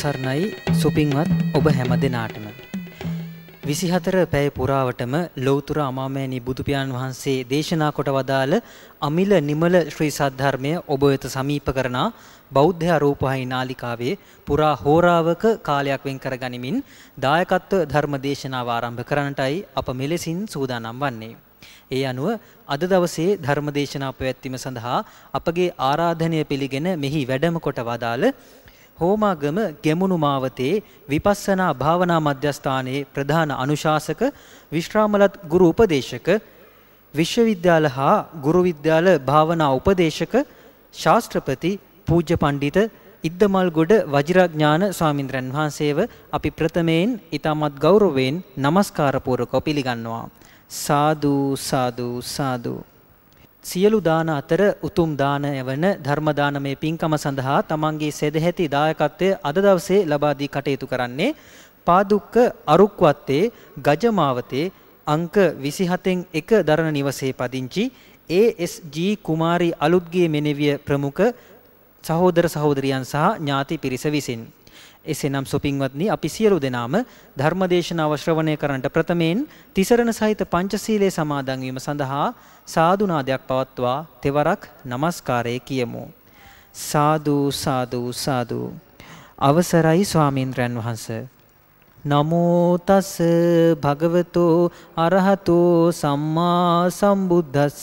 සරණයි සුපින්වත් ඔබ හැම දෙනාටම. විසිහතර පැය පුරාවටම ලෞතුර අමාමෑණී බුදුපියාණන් වහන්සේ දේශනා කොට වදාළ අමිල නිමල ශ්‍රී සද්ධර්මය ඔබ වෙත සමීප කරන බෞද්ධ රූපහායි නාලිකාවේ පුරා හෝරාවක කාලයක් වෙන් කර ගනිමින් දායකත්ව ධර්ම දේශනාව ආරම්භ කරන්නටයි අප මෙලෙසින් සූදානම් වන්නේ. ඒ අනුව අද දවසේ ධර්ම දේශනා පැවැත්වීම සඳහා අපගේ ආරාධනය පිළිගෙන මෙහි වැඩම කොට වදාළ හෝමාගම ගැමුණු මාවතේ විපස්සනා භාවනා මධ්‍යස්ථානයේ ප්‍රධාන අනුශාසක විශ්‍රාමලත් ගුරු උපදේශක විශ්වවිද්‍යාල හා ගුරු විද්‍යාල භාවනා උපදේශක ශාස්ත්‍රපති පූජ්‍ය පණ්ඩිත ඉද්දමල්ගොඩ වජිරඥාන ස්වාමින්ද්‍රයන් වහන්සේව අපි ප්‍රථමයෙන් ඊටමත් ගෞරවයෙන් নমස්කාරපූර්වකව පිළිගන්නවා සාදු සාදු සාදු සියලු දාන අතර උතුම් දානය වන ධර්ම දානමය පින්කම සඳහා තමන්ගේ සෙදැහැති දායකත්වය අද දවසේ ලබා දී කටයුතු කරන්නේ පාදුක්ක අරුක්වත්තේ ගජමාවතේ අංක 27න් 1 දරණ නිවසේ පදිංචි ASG කුමාරි අලුත්ගේ මෙනෙවිය ප්‍රමුඛ සහෝදර සහෝදරියන් සහ ඥාති පිරිස විසිනි එසේනම් සුපින්වත්නි අපි සියලු දෙනාම ධර්මදේශනාව ශ්‍රවණය කරන්නට ප්‍රථමයෙන් තිසරණ සහිත පංචශීලයේ සමාදන් වීම සඳහා සාදුනාදයක් පවත්වා තෙවරක් নমස්කාරය කියමු. සාදු සාදු සාදු. අවසරයි ස්වාමින්ද්‍රයන් වහන්ස. නමෝ තස් භගවතෝ අරහතෝ සම්මා සම්බුද්දස්ස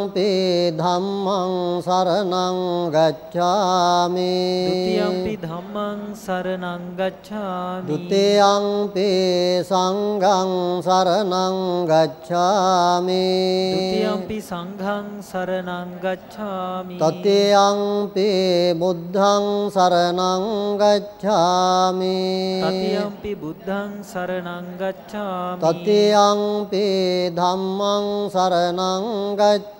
යම්පි ධම්මං සරණං ගච්ඡාමි ဒုတိယ ම්පි ධම්මං සරණං ගච්ඡාමි ဒုတိယ ම්පි සංඝං සරණං ගච්ඡාමි ဒုတိယ ම්පි සංඝං සරණං ගච්ඡාමි တတိယ ම්පි බුද්ධං සරණං ගච්ඡාමි တတိယ ම්පි බුද්ධං සරණං ගච්ඡාමි တတိယ ම්පි ධම්මං සරණං ගච්ඡාමි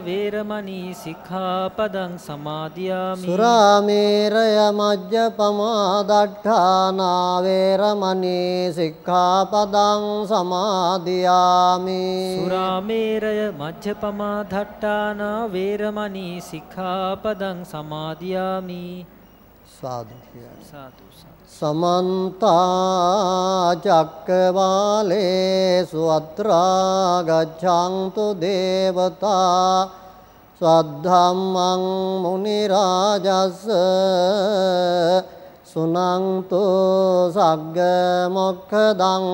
වේරමණී සික්ඛාපදං සමාදියාමි සුරාමේරය මජ්ජපමා දට්ඨානා වේරමණී සික්ඛාපදං සමාදියාමි සුරාමේරය මජ්ජපමා දට්ඨානා වේරමණී සික්ඛාපදං සමාදියාමි සාදු සාදු සමන්තාචක්කවාලේසු අත්‍රාගච්ඡන්තු දේවතා සද්ධම්මං මුනිරාජස්ස සුනන්තු සග්ග මොක්ඛදං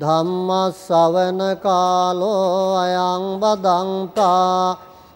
ධම්ම ශ්‍රවණ කාලෝ අයං බදන්තා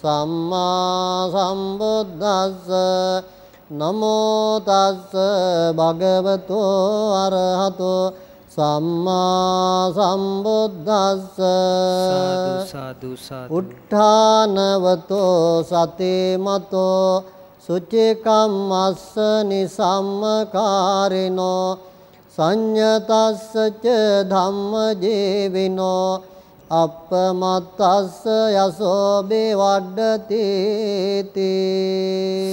සම්මා සම්බුද්දස්ස නමෝ තස්ස භගවතු අරහතෝ සම්මා සම්බුද්දස්ස සාදු සාදු උත්ථානවතෝ සතේමතෝ සුචිකම්මස්ස නිසම්මකාරිනෝ සංයතස්ස ච ධම්මජීවිනෝ අපමත්තස්ස යසෝබේ වඩ්ඩතේති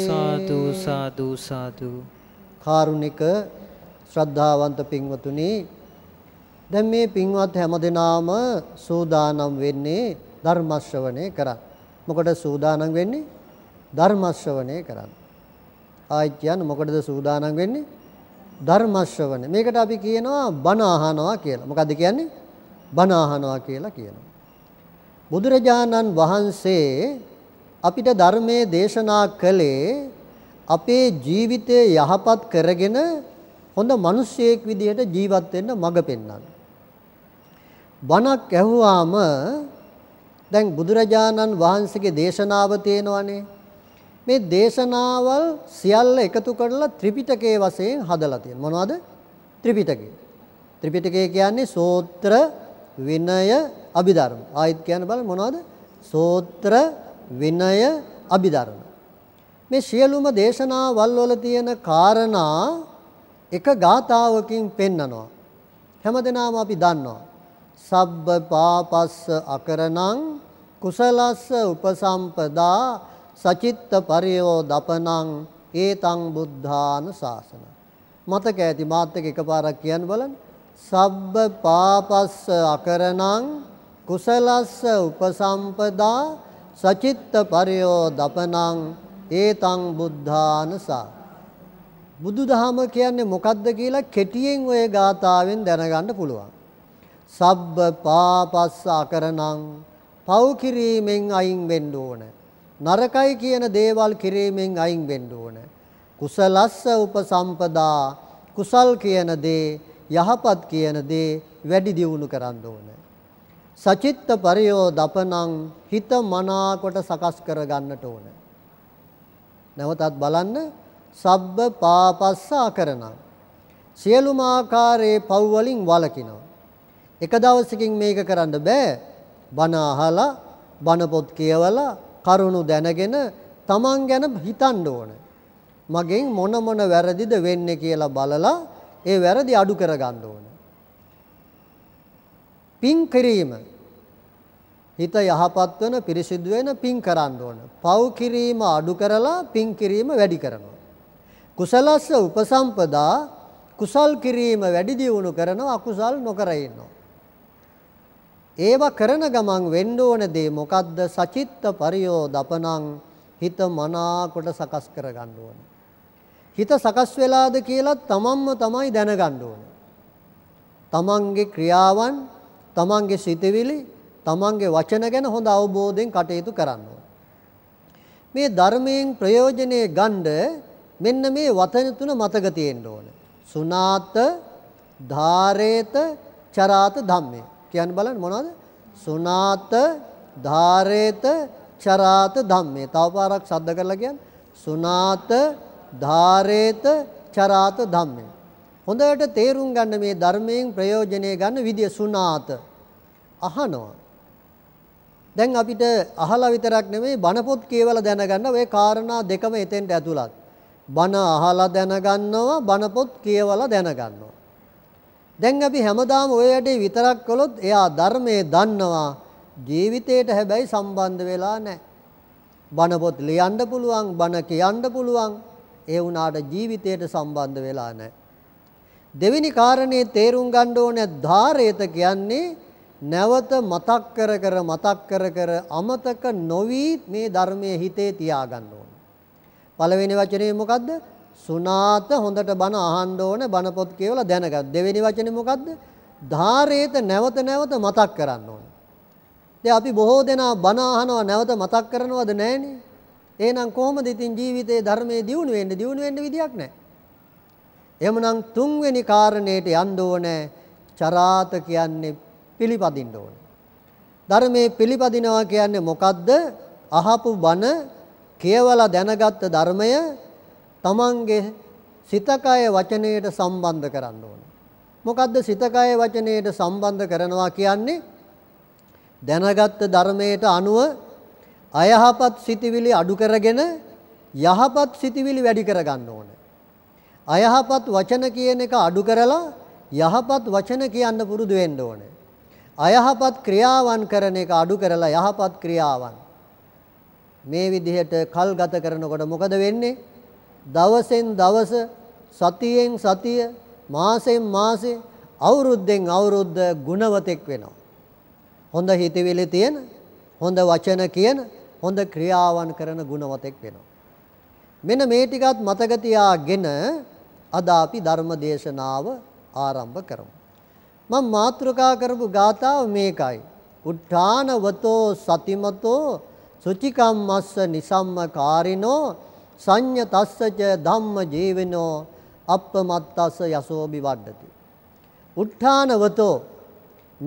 සාදු සාදු සාදු කාරුණික ශ්‍රද්ධාවන්ත පින්වතුනි දැන් මේ පින්වත් හැමදෙනාම සූදානම් වෙන්නේ ධර්ම ශ්‍රවණය කරන්න. මොකද සූදානම් වෙන්නේ ධර්ම ශ්‍රවණය කරන්න. ආයි කියන්නේ මොකටද සූදානම් වෙන්නේ? ධර්ම ශ්‍රවණය. මේකට අපි කියනවා බණ අහනවා කියලා. මොකද්ද කියන්නේ? බණ අහනවා කියලා කියනවා. බුදුරජාණන් වහන්සේ අපිට ධර්මයේ දේශනා කළේ අපේ ජීවිතය යහපත් කරගෙන හොඳ මිනිසෙක් විදිහට ජීවත් වෙන්න මඟ පෙන්වන්න. බණක් ඇහුවාම දැන් බුදුරජාණන් වහන්සේගේ දේශනාව තියෙනවනේ. මේ දේශනාවල් සියල්ල එකතු කරලා ත්‍රිපිටකයේ වශයෙන් හදලා තියෙනවා. මොනවද? ත්‍රිපිටකය. ත්‍රිපිටකය කියන්නේ සෝත්‍ර විනය අභිධර්ම. ආයිත් කියන්න බලන්න මොනවද? සූත්‍ර විනය අභිධර්ම. මේ සියලුම දේශනාවල් වල තියෙන காரணා එක ගාතාවකින් පෙන්නනවා. හැමදෙනාම අපි දන්නවා. සබ්බ පාපස්ස අකරණං කුසලස්ස උපසම්පදා සචිත්ත පරියෝ දපනං ඒතං බුද්ධාන ශාසන. මතක ඇති මාත් එක එකපාරක් කියන්න බලන්න. සබ්බ පාපස්ස අකරණං කුසලස්ස උපසම්පදා සචිත්ත පරයෝ දපනං ඒතං බුද්ධානසා බුදුදහම කියන්නේ මොකද්ද කියලා කෙටියෙන් ඔය ගාථාවෙන් දැනගන්න පුළුවන් සබ්බ පාපස්ස අකරණං පව් කිරීමෙන් අයින් වෙන්න ඕන නරකයි කියන දේවල් කිරීමෙන් අයින් වෙන්න ඕන කුසලස්ස උපසම්පදා කුසල් කියන දේ යහපත් කියන දේ වැඩි දියුණු කරන්න ඕන. සචිත්ත පරියෝ දපනං හිත මනා කොට සකස් කර ගන්නට ඕන. නැවතත් බලන්න සබ්බ පාපස්සා කරනං සියලුම ආකාරයේ පව් වලින් වළකිනවා. එක දවසකින් මේක කරන්න බෑ. බණ අහලා, බණ පොත් කියවලා, කරුණු දැනගෙන තමන් ගැන හිතන්න ඕන. මගෙන් මොන මොන වැරදිද වෙන්නේ කියලා බලලා ඒ වැරදි අඩු කරගන්න ඕන. පින් කිරීම හිත යහපත් වෙන පිරිසිදු වෙන පින් කරන්න ඕන. පව් කිරීම අඩු කරලා පින් කිරීම වැඩි කරනවා. කුසලස්ස උපසම්පදා කුසල් කිරීම වැඩි දියුණු කරනවා අකුසල් නොකර ඉන්නවා. ඒවා කරන ගමන් වෙන්න ඕන දේ මොකද්ද? සචිත්ත පරියෝදපණං හිත මනාකොට සකස් කර ගන්න ඕනේ. හිත සකස් වෙලාද කියලා තමන්ම තමයි දැනගන්න ඕනේ. තමන්ගේ ක්‍රියාවන්, තමන්ගේ සිතවිලි, තමන්ගේ වචන ගැන හොඳ අවබෝධයෙන් කටයුතු කරන්න මේ ධර්මයෙන් ප්‍රයෝජනෙ ගන්න මෙන්න මේ වචන තුන මතක තියෙන්න ඕනේ. සුනාත, ධාරේත, චරාත ධම්මේ. කියන්න බලන්න මොනවද? සුනාත, ධාරේත, චරාත ධම්මේ. තව පාරක් සද්ද කරලා කියන්න. සුනාත ධාරේත චරාත ධම්මේ. හොඳට තේරුම් ගන්න මේ ධර්මයෙන් ප්‍රයෝජනය ගන්න විදිය සුණාත අහනවා. දැන් අපිට අහලා විතරක් නෙමෙයි බණ පොත් කියවලා දැනගන්න ওই කාරණා දෙකම එතෙන්ට ඇතුළත්. බණ අහලා දැනගන්නවා බණ පොත් කියවලා දැනගන්නවා. දැන් අපි හැමදාම ওই වැඩේ විතරක් කළොත් එයා ධර්මයේ දන්නවා ජීවිතයට හැබැයි සම්බන්ධ වෙලා නැහැ. බණ පොත් ලියන්න පුළුවන් බණ කියන්න පුළුවන් ඒ වුණාට ජීවිතයට සම්බන්ධ වෙලා නැහැ. දෙවෙනි කාරණේ තේරුම් ගන්න ඕනේ ධාරේත කියන්නේ නැවත මතක් කර කර මතක් කර කර අමතක නොවි මේ ධර්මයේ හිතේ තියාගන්න ඕනේ. පළවෙනි වචනේ මොකද්ද? සුනාත හොඳට බණ අහන්න ඕනේ බණ පොත් කියවලා දැනගන්න. දෙවෙනි වචනේ මොකද්ද? ධාරේත නැවත නැවත මතක් කරන්න ඕනේ. දැන් අපි බොහෝ දෙනා බණ අහනවා නැවත මතක් කරනවද නැහනේ? එහෙනම් කොහොමද ඉතින් ජීවිතේ ධර්මයේ දියුණු වෙන්නේ? දියුණු වෙන්න විදියක් නැහැ. එහෙමනම් තුන්වෙනි කාරණේට යන්න ඕනේ චරාත කියන්නේ පිළිපදින්න ඕනේ. ධර්මයේ පිළිපදිනවා කියන්නේ මොකද්ද? අහපු බණ කියවලා දැනගත්ත ධර්මය තමන්ගේ සිතකය වචනයට සම්බන්ධ කරන්න ඕනේ. මොකද්ද සිතකය වචනයට සම්බන්ධ කරනවා කියන්නේ? දැනගත්ත ධර්මයට අනුව අයහපත් සිතිවිලි අඩු කරගෙන යහපත් සිතිවිලි වැඩි කරගන්න ඕන. අයහපත් වචන කියන එක අඩු කරලා යහපත් වචන කියන්න පුරුදු වෙන්න ඕන. අයහපත් ක්‍රියාවන් කරන එක අඩු කරලා යහපත් ක්‍රියාවන් මේ විදිහට කල් ගත කරනකොට මොකද වෙන්නේ? දවසෙන් දවස සතියෙන් සතිය මාසෙන් මාසෙ අවුරුද්දෙන් අවුරුද්ද ගුණවතෙක් වෙනවා. හොඳ හිතවිලි තියෙන, හොඳ වචන කියන, හොඳ ක්‍රියාවන් කරන ගුණවතෙක් වෙනවා. මෙන්න මේ ටිකත් මතක තියාගෙන අද අපි ධර්ම දේශනාව ආරම්භ කරමු. මම මාත්‍රිකා කරපු ගාථාව මේකයි. උත්තානවතෝ සතිමතෝ සුචිකම්මස්ස නිසම්මකාරිනෝ සංඤතස්සච ධම්ම ජීවිනෝ අප්පමත්තස්ස යසෝ විවඩ්ඩති. උත්තානවතෝ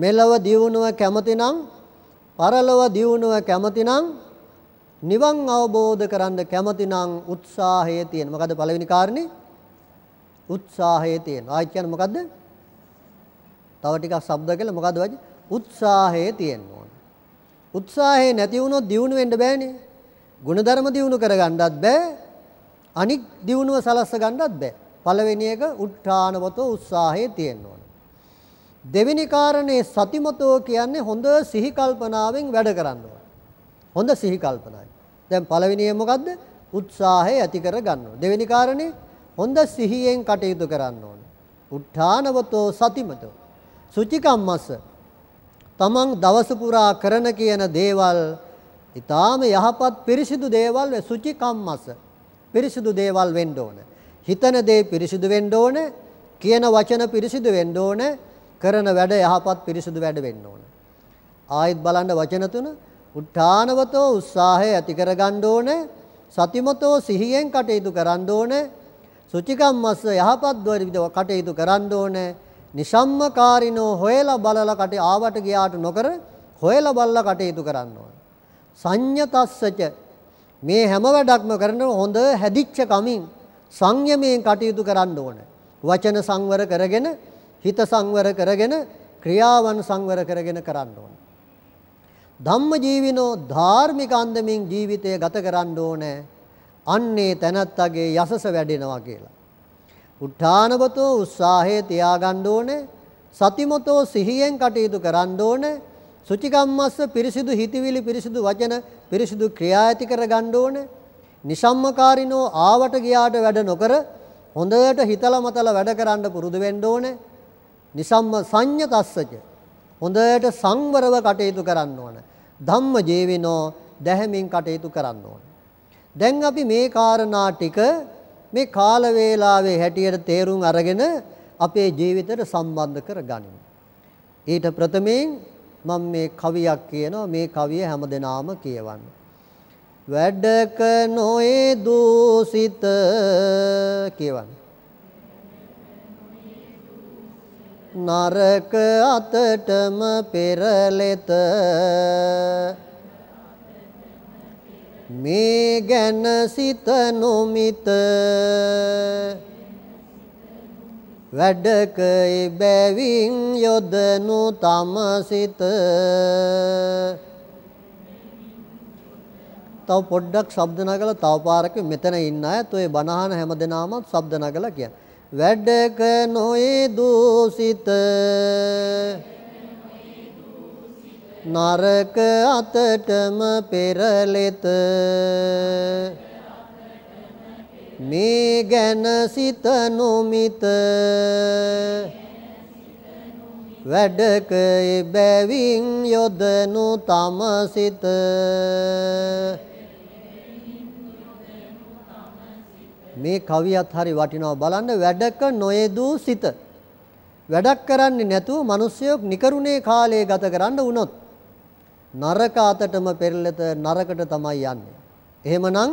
මෙලව දියුණුව කැමතිනම් පරලොව දියුණුව කැමතිනම් නිවන් අවබෝධ කරන්න කැමති නම් උත්සාහය තියෙන. මොකද පළවෙනි කාරණේ? උත්සාහය තියෙන. ආයි කියන්නේ මොකද්ද? තව ටිකක් શબ્ද කියලා මොකද්ද වජ? උත්සාහය තියෙන්න ඕන. උත්සාහය නැති වුණොත් දියුණු වෙන්න බෑනේ. ಗುಣධර්ම දියුණු කරගන්නත් බෑ. අනික් දියුණුව සලස්ස ගන්නත් බෑ. පළවෙනි එක උත්‍රාණවතෝ උත්සාහය තියෙන්න ඕන. දෙවෙනි කාරණේ සතිමතෝ කියන්නේ හොඳ සිහි කල්පනාවෙන් වැඩ කරන්න ඕන. හොඳ සිහි කල්පනාවයි. දැන් පළවෙනිය මොකද්ද? උත්සාහය ඇති කර ගන්න ඕනේ. දෙවෙනි කාරණේ හොඳ සිහියෙන් කටයුතු කරන්න ඕනේ. උත්ථානවතෝ සතිමතෝ. සුචිකම්මස තමන් දවස පුරා කරන කියන දේවල් ඊටාම යහපත් පිරිසිදු දේවල් සුචිකම්මස පිරිසිදු දේවල් වෙන්න ඕනේ. හිතන දේ පිරිසිදු වෙන්න ඕනේ. කියන වචන පිරිසිදු වෙන්න ඕනේ. කරන වැඩ යහපත් පිරිසිදු වැඩ වෙන්න ඕනේ. ආයෙත් බලන්න වචන තුන උත්ථානවතෝ උත්සාහය ඇති කරගන්න ඕනේ. සතිමතෝ සිහියෙන් කටයුතු කරන්න ඕනේ. සුචිකම්මස්ස යහපත් දොරිවිදව කටයුතු කරන්න ඕනේ. නිසම්මකාරිනෝ හොයලා බලලා කට ආවට ගියාට නොකර හොයලා බලලා කටයුතු කරන්න ඕනේ. සංයතස්සච මේ හැම වැඩක්ම කරන හොඳ හැදිච්ච කමින් සංයමයෙන් කටයුතු කරන්න ඕනේ. වචන සංවර කරගෙන හිත සංවර කරගෙන ක්‍රියාවන් සංවර කරගෙන කරන්න ඕනේ. ධම්මජීවිනෝ ධාර්මික අන්දමින් ජීවිතය ගත කරන්න ඕනේ. අන්නේ තැනත්තගේ යසස වැඩෙනවා කියලා. උත්ථානගතෝ උස්සාහය තියාගන්න ඕනේ. සතිමතෝ සිහියෙන් කටයුතු කරන්න ඕනේ. සුචිකම්මස්ස පිරිසිදු හිතවිලි පිරිසිදු වචන පිරිසිදු ක්‍රියා ඇති කරගන්න ඕනේ. නිසම්මකාරිනෝ ආවට ගියාට වැඩ නොකර හොඳට හිතලා මතලා වැඩ කරන්න පුරුදු වෙන්න ඕනේ. නිසම්ම සංඤතස්සච හොඳට සංවරව කටයුතු කරන්න ඕනේ. ධම්ම ජීවිනෝ දැහැමින් කටයුතු කරන්න ඕන. දැන් අපි මේ කාරණා ටික මේ කාල වේලාවේ හැටියට තේරුම් අරගෙන අපේ ජීවිතයට සම්බන්ධ කරගනිමු. ඊට ප්‍රථමයෙන් මම මේ කවියක් කියනවා මේ කවිය හැමදෙනාම කියවන්න. වැඩක නොයේ දූසිත කියවන්න. නරක අතටම පෙරලෙත මේ ගැන සිත නොමිත වැඩකයි බැවින් යොදනු තම සිත තව පොඩ්ඩක් ශබ්ද නගලා තව පාරක මෙතන ඉන්න අයත් ඔය බණහන හැමදෙනාමත් ශබ්ද නගලා කියන්නේ වැඩක නොයි දූසිත නරක අතටම පෙරලෙත මේ ගැන සිත නොමිත වැඩක බැවින් යොදනු තම සිත මේ කවියත් හරි වටිනවා බලන්න වැඩක නොයෙදූ සිත. වැඩක් කරන්නේ නැතුව මිනිස්සෙක් නිකරුණේ කාලය ගත කරන්න වුණොත් නරක අතටම පෙරලෙත නරකට තමයි යන්නේ. එහෙමනම්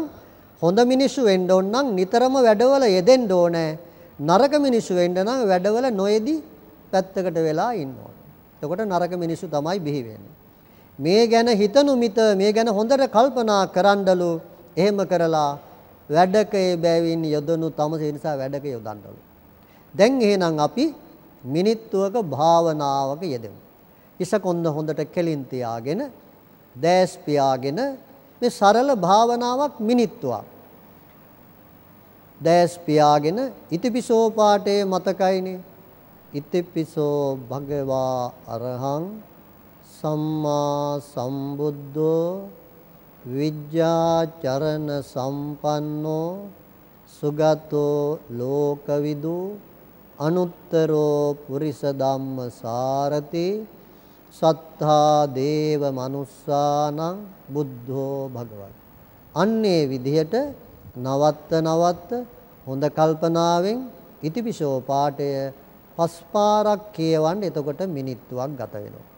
හොඳ මිනිස්සු වෙන්න ඕන නම් නිතරම වැඩවල යෙදෙන්න ඕනේ. නරක මිනිස්සු වෙන්න නම් වැඩවල නොයෙදි පැත්තකට වෙලා ඉන්න ඕනේ. එතකොට නරක මිනිස්සු තමයි බිහි වෙන්නේ. මේ ගැන හිතනු මිත මේ ගැන හොඳට කල්පනා කරන්ඩලු එහෙම කරලා වැඩක ඒ බැවින් යොදනු තම ඒ නිසා වැඩක යොදන්නලු. දැන් එහෙනම් අපි මිනිත්තුවක භාවනාවක යෙදෙමු. ඉසකොන්ද හොඳට කෙලින් තියාගෙන දැස් පියාගෙන මේ සරල භාවනාවක් මිනිත්තුවක්. දැස් පියාගෙන ඉතිපිසෝ පාඨයේ මතකයිනේ. ඉතිපිසෝ භගවා අරහං සම්මා සම්බුද්ධෝ විජ්ජාචරණ සම්පන්නෝ සුගතෝ ලෝකවිදු අනුත්තරෝ පුරිස ධම්ම සාරති සත්තා දේව මනුස්සානං බුද්ධෝ භගවත් අන්නේ විදිහට නවත්ත නවත්ත හොඳ කල්පනාවෙන් ඉතිපිසෝ පාඨය පස් පාරක් කියවන්න එතකොට මිනිත්තුවක් ගත වෙනවා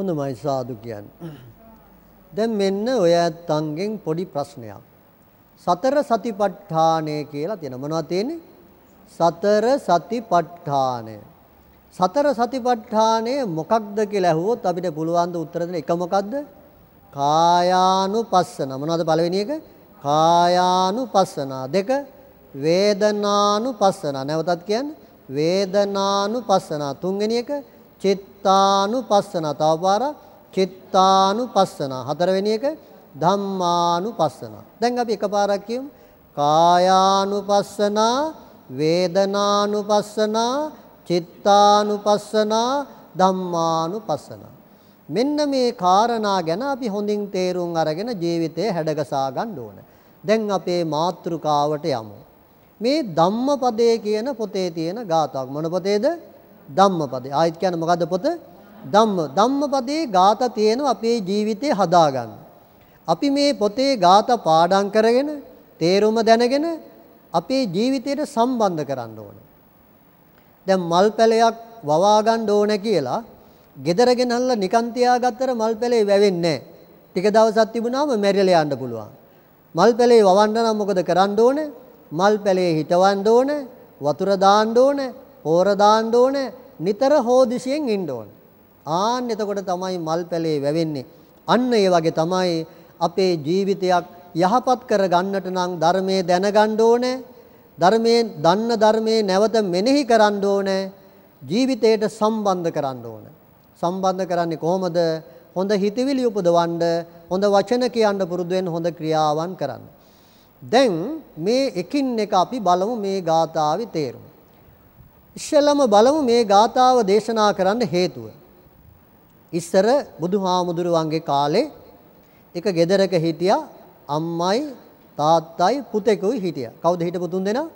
හොඳමයි සාදු කියන්නේ. දැන් මෙන්න ඔය ඇත්තන්ගෙන් පොඩි ප්‍රශ්නයක්. සතර සතිපට්ඨානය කියලා තියෙනවා. මොනවද තියෙන්නේ? සතර සතිපට්ඨානය. සතර සතිපට්ඨානය මොකක්ද කියලා ඇහුවොත් අපිට පුළුවන් ද උත්තර දෙන්න එක මොකක්ද? කායානුපස්සන. මොනවද පළවෙනි එක? කායානුපස්සන. දෙක වේදනානුපස්සන. නැවතත් කියන්නේ වේදනානුපස්සන. තුන්වෙනි එක චිත්ත චිත්තානුපස්සන තව පාරක් චිත්තානුපස්සන හතරවෙනි එක ධම්මානුපස්සන දැන් අපි එකපාරක් කියමු කායානුපස්සන වේදනානුපස්සන චිත්තානුපස්සන ධම්මානුපස්සන මෙන්න මේ காரணා ගැන අපි හොඳින් තේරුම් අරගෙන ජීවිතේ හැඩගසා ගන්න ඕන දැන් අපේ මාතෘකාවට යමු මේ ධම්මපදයේ කියන පොතේ තියෙන ගාථාවක් මොන පොතේද ධම්මපදේ. ආයෙත් කියන්නේ මොකද්ද පොත? ධම්ම. ධම්මපදේ ગાත තියෙනවා අපේ ජීවිතේ හදාගන්න. අපි මේ පොතේ ગાත පාඩම් කරගෙන තේරුම දැනගෙන අපේ ජීවිතයට සම්බන්ධ කරන්න ඕනේ. දැන් මල් පැලයක් වවා ගන්න ඕනේ කියලා gedara ගෙනල්ලා නිකන් තියාගත්තර මල් පැලේ වැවෙන්නේ නැහැ. ටික දවසක් තිබුණාම මැරිලා යන්න පුළුවන්. මල් පැලේ වවන්න නම් මොකද කරන්න ඕනේ? මල් පැලේ හිටවන්න ඕනේ, වතුර දාන්න ඕනේ, පෝර දාන්න ඕනේ නිතර හෝදිසියෙන් ඉන්න ඕනේ. ආන්න එතකොට තමයි මල් පැලේ වැවෙන්නේ. අන්න ඒ වගේ තමයි අපේ ජීවිතයක් යහපත් කර ගන්නට නම් ධර්මයේ දැනගන්න ඕනේ. ධර්මයෙන් දන්න ධර්මයේ නැවත මෙනෙහි කරන්න ඕනේ. ජීවිතයට සම්බන්ධ කරන්න ඕනේ. සම්බන්ධ කරන්නේ කොහොමද? හොඳ හිතවිලි උපදවන්න, හොඳ වචන කියන්න පුරුදු වෙන්න, හොඳ ක්‍රියාවන් කරන්න. දැන් මේ එකින් එක අපි බලමු මේ ගාථාවේ තේරුම. ඉස්සෙල්ලම බලමු මේ ගාථාව දේශනා කරන්න හේතුව. ඉස්සර බුදුහාමුදුරුවන්ගේ කාලේ එක ගෙදරක හිටියා අම්මයි තාත්තයි පුතෙකුයි හිටියා. කවුද හිටපු තුන් දෙනා?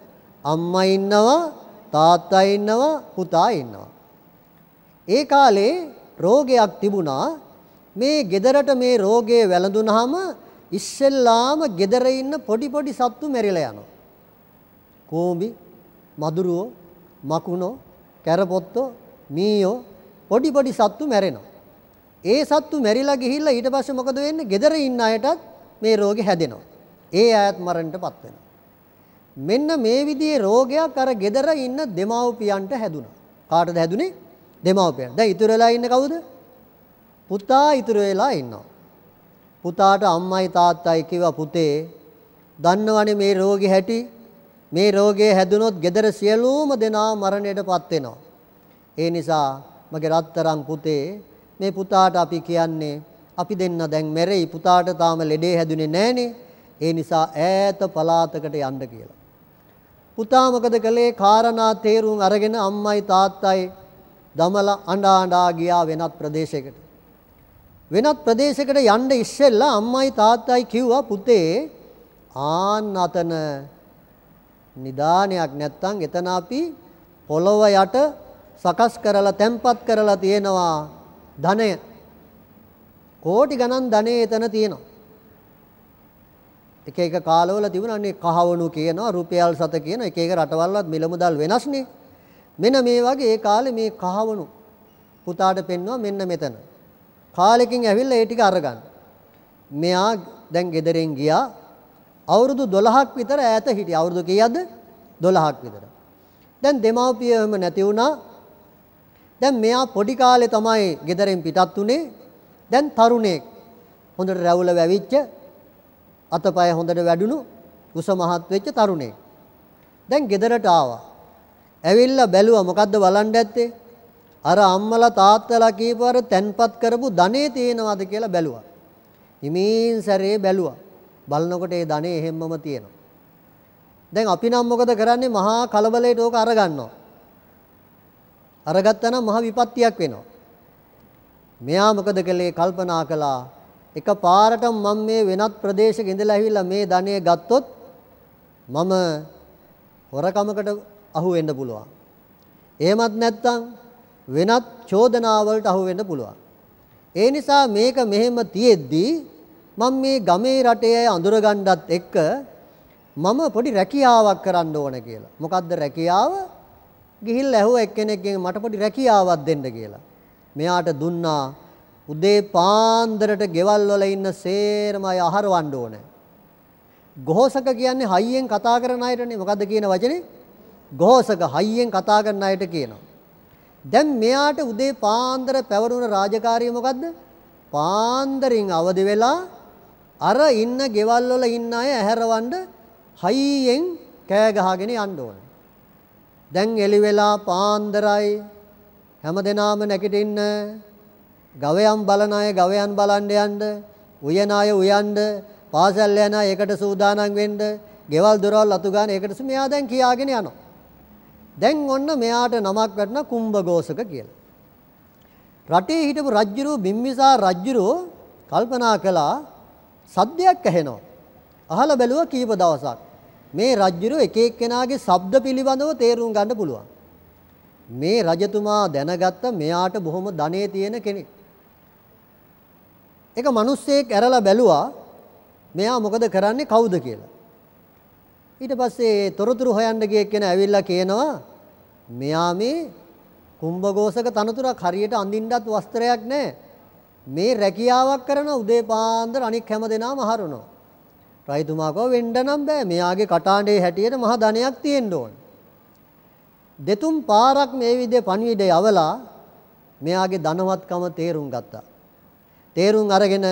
අම්මා ඉන්නවා, තාත්තා ඉන්නවා, පුතා ඉන්නවා. ඒ කාලේ රෝගයක් තිබුණා. මේ ගෙදරට මේ රෝගේ වැළඳුනහම ඉස්සෙල්ලාම ගෙදර ඉන්න පොඩි පොඩි සත්තු මැරිලා යනවා. කෝඹි, මදුරුවෝ, මකුණෝ, කැරපොත්තෝ, මීයෝ පොඩි පොඩි සත්තු මැරෙනවා. ඒ සත්තු මැරිලා ගිහිල්ලා ඊට පස්සේ මොකද වෙන්නේ? gedara ඉන්න අයටත් මේ රෝගේ හැදෙනවා. ඒ අයත් මරණයටපත් වෙනවා. මෙන්න මේ විදිහේ රෝගයක් අර gedara ඉන්න දෙමව්පියන්ට හැදුනා. කාටද හැදුනේ? දෙමව්පියන්ට. දැන් ඉතුරු වෙලා ඉන්නේ කවුද? පුතා ඉතුරු වෙලා ඉන්නවා. පුතාට අම්මයි තාත්තයි කිව්වා පුතේ දන්නවනේ මේ රෝගේ හැටි මේ රෝගය හැදුනොත් gedara සියලුම දෙනා මරණයටපත් වෙනවා. ඒ නිසා මගේ රත්තරන් පුතේ මේ පුතාට අපි කියන්නේ අපි දෙන්න දැන් මැරෙයි පුතාට තාම ලෙඩේ හැදුනේ නැහනේ. ඒ නිසා ඈත පළාතකට යන්න කියලා. පුතා මොකද කළේ? කාරණා තේරුම් අරගෙන අම්මයි තාත්තයි දමලා අඬා අඬා ගියා වෙනත් ප්‍රදේශයකට. වෙනත් ප්‍රදේශයකට යන්න ඉස්සෙල්ලා අම්මයි තාත්තයි කිව්වා පුතේ ආන් අතන නිදානයක් නැත්තම් එතන අපි පොළව යට සකස් කරලා තැම්පත් කරලා තියෙනවා ධනය. කෝටි ගණන් ධනෙ එතන තියෙනවා. එක එක කාලවල තිබුණානේ කහවණු කියනවා රුපියල් සත කියන එක එක රටවල්වත් මිල මුදල් වෙනස්නේ. මෙන්න මේ වගේ ඒ කාලේ මේ කහවණු පුතාට පෙන්වුවා මෙන්න මෙතන. කාලෙකින් ඇවිල්ලා ඒ ටික අරගන්න. මෙයා දැන් ගෙදරින් ගියා අවුරුදු 12ක් විතර ඈත හිටියා. අවුරුදු කීයද? 12ක් විතර. දැන් දෙමාපිය එහෙම නැති වුණා. දැන් මෙයා පොඩි කාලේ තමයි ගෙදරින් පිටත් උනේ. දැන් තරුණෙක්. හොඳට රැවුල වැවිච්ච අතපය හොඳට වැඩුණු උස මහත් වෙච්ච තරුණෙක්. දැන් ගෙදරට ආවා. ඇවිල්ලා බැලුවා මොකද්ද බලන්න ඇත්තේ? අර අම්මලා තාත්තලා කීපවර තැන්පත් කරපු ධනේ තියෙනවද කියලා බැලුවා. හිමින් සැරේ බැලුවා. බලනකොට ඒ ධනෙ එහෙම්මම තියෙනවා. දැන් අපි නම් මොකද කරන්නේ මහා කලබලයට ඕක අරගන්නවා. අරගත්තා නම් මහා විපත්තියක් වෙනවා. මෙයා මොකද කළේ කල්පනා කළා එක පාරට මම මේ වෙනත් ප්‍රදේශයක ඉඳලා ඇවිල්ලා මේ ධනෙ ගත්තොත් මම හොරකමකට අහු වෙන්න පුළුවන්. එහෙමත් නැත්නම් වෙනත් චෝදනාවලට අහු වෙන්න පුළුවන්. ඒ නිසා මේක මෙහෙම තියෙද්දී මම මේ ගමේ රටේ අය අඳුරගන්නත් එක්ක මම පොඩි රැකියාවක් කරන්න ඕන කියලා. මොකද්ද රැකියාව? ගිහිල්ලා ඇහුව එක්කෙනෙක්ගෙන් මට පොඩි රැකියාවක් දෙන්න කියලා. මෙයාට දුන්නා උදේ පාන්දරට ගෙවල් වල ඉන්න සේරම අය අහරවන්න ඕන. ගෝසක කියන්නේ හයියෙන් කතා කරන අයටනේ. මොකද්ද කියන වචනේ? ගෝසක හයියෙන් කතා කරන අයට කියනවා. දැන් මෙයාට උදේ පාන්දර පැවරුණ රාජකාරිය මොකද්ද? පාන්දරින් අවදි වෙලා අර ඉන්න ගෙවල් වල ඉන්න අය ඇහැරවන්න හයියෙන් කෑ ගහගෙන යන්න ඕන. දැන් එළි වෙලා පාන්දරයි හැමදෙනාම නැගිටින්න ගවයන් බලන අය ගවයන් බලන්න යන්න උයන අය උයන්න පාසල් යන අය එකට සූදානම් වෙන්න ගෙවල් දොරවල් අතු ගන්න ඒකට මෙයා දැන් කියාගෙන යනවා. දැන් ඔන්න මෙයාට නමක් වටන කුම්භඝෝෂක කියලා. රටේ හිටපු රජුරු බිම්බිසාර රජුරු කල්පනා කළා සද්දයක් ඇහෙනවා. අහලා බැලුවා කීප දවසක්. මේ රජුරු එක එක්කෙනාගේ ශබ්ද පිළිබඳව තේරුම් ගන්න පුළුවන්. මේ රජතුමා දැනගත්ත මෙයාට බොහොම ධනෙ තියෙන කෙනෙක්. එක මිනිස්සෙක් ඇරලා බැලුවා මෙයා මොකද කරන්නේ කවුද කියලා. ඊට පස්සේ තොරතුරු හොයන්න ගිය කෙනා ඇවිල්ලා කියනවා මෙයා මේ කුම්භഘോഷක තනතුරක් හරියට අඳින්නවත් වස්ත්‍රයක් නැහැ. මේ රැකියාවක් කරන උදේ පාන්දර අනික් හැම දෙනාම හරනවා. රයිතුමා කව වෙන්න නම් බෑ. මෙයාගේ කටාඬේ හැටියට මහ ධනයක් තියෙන්න ඕන. දෙතුන් පාරක් මේ විදිහේ පණිවිඩය අවලා මෙයාගේ ධනවත්කම තේරුම් ගත්තා. තේරුම් අරගෙන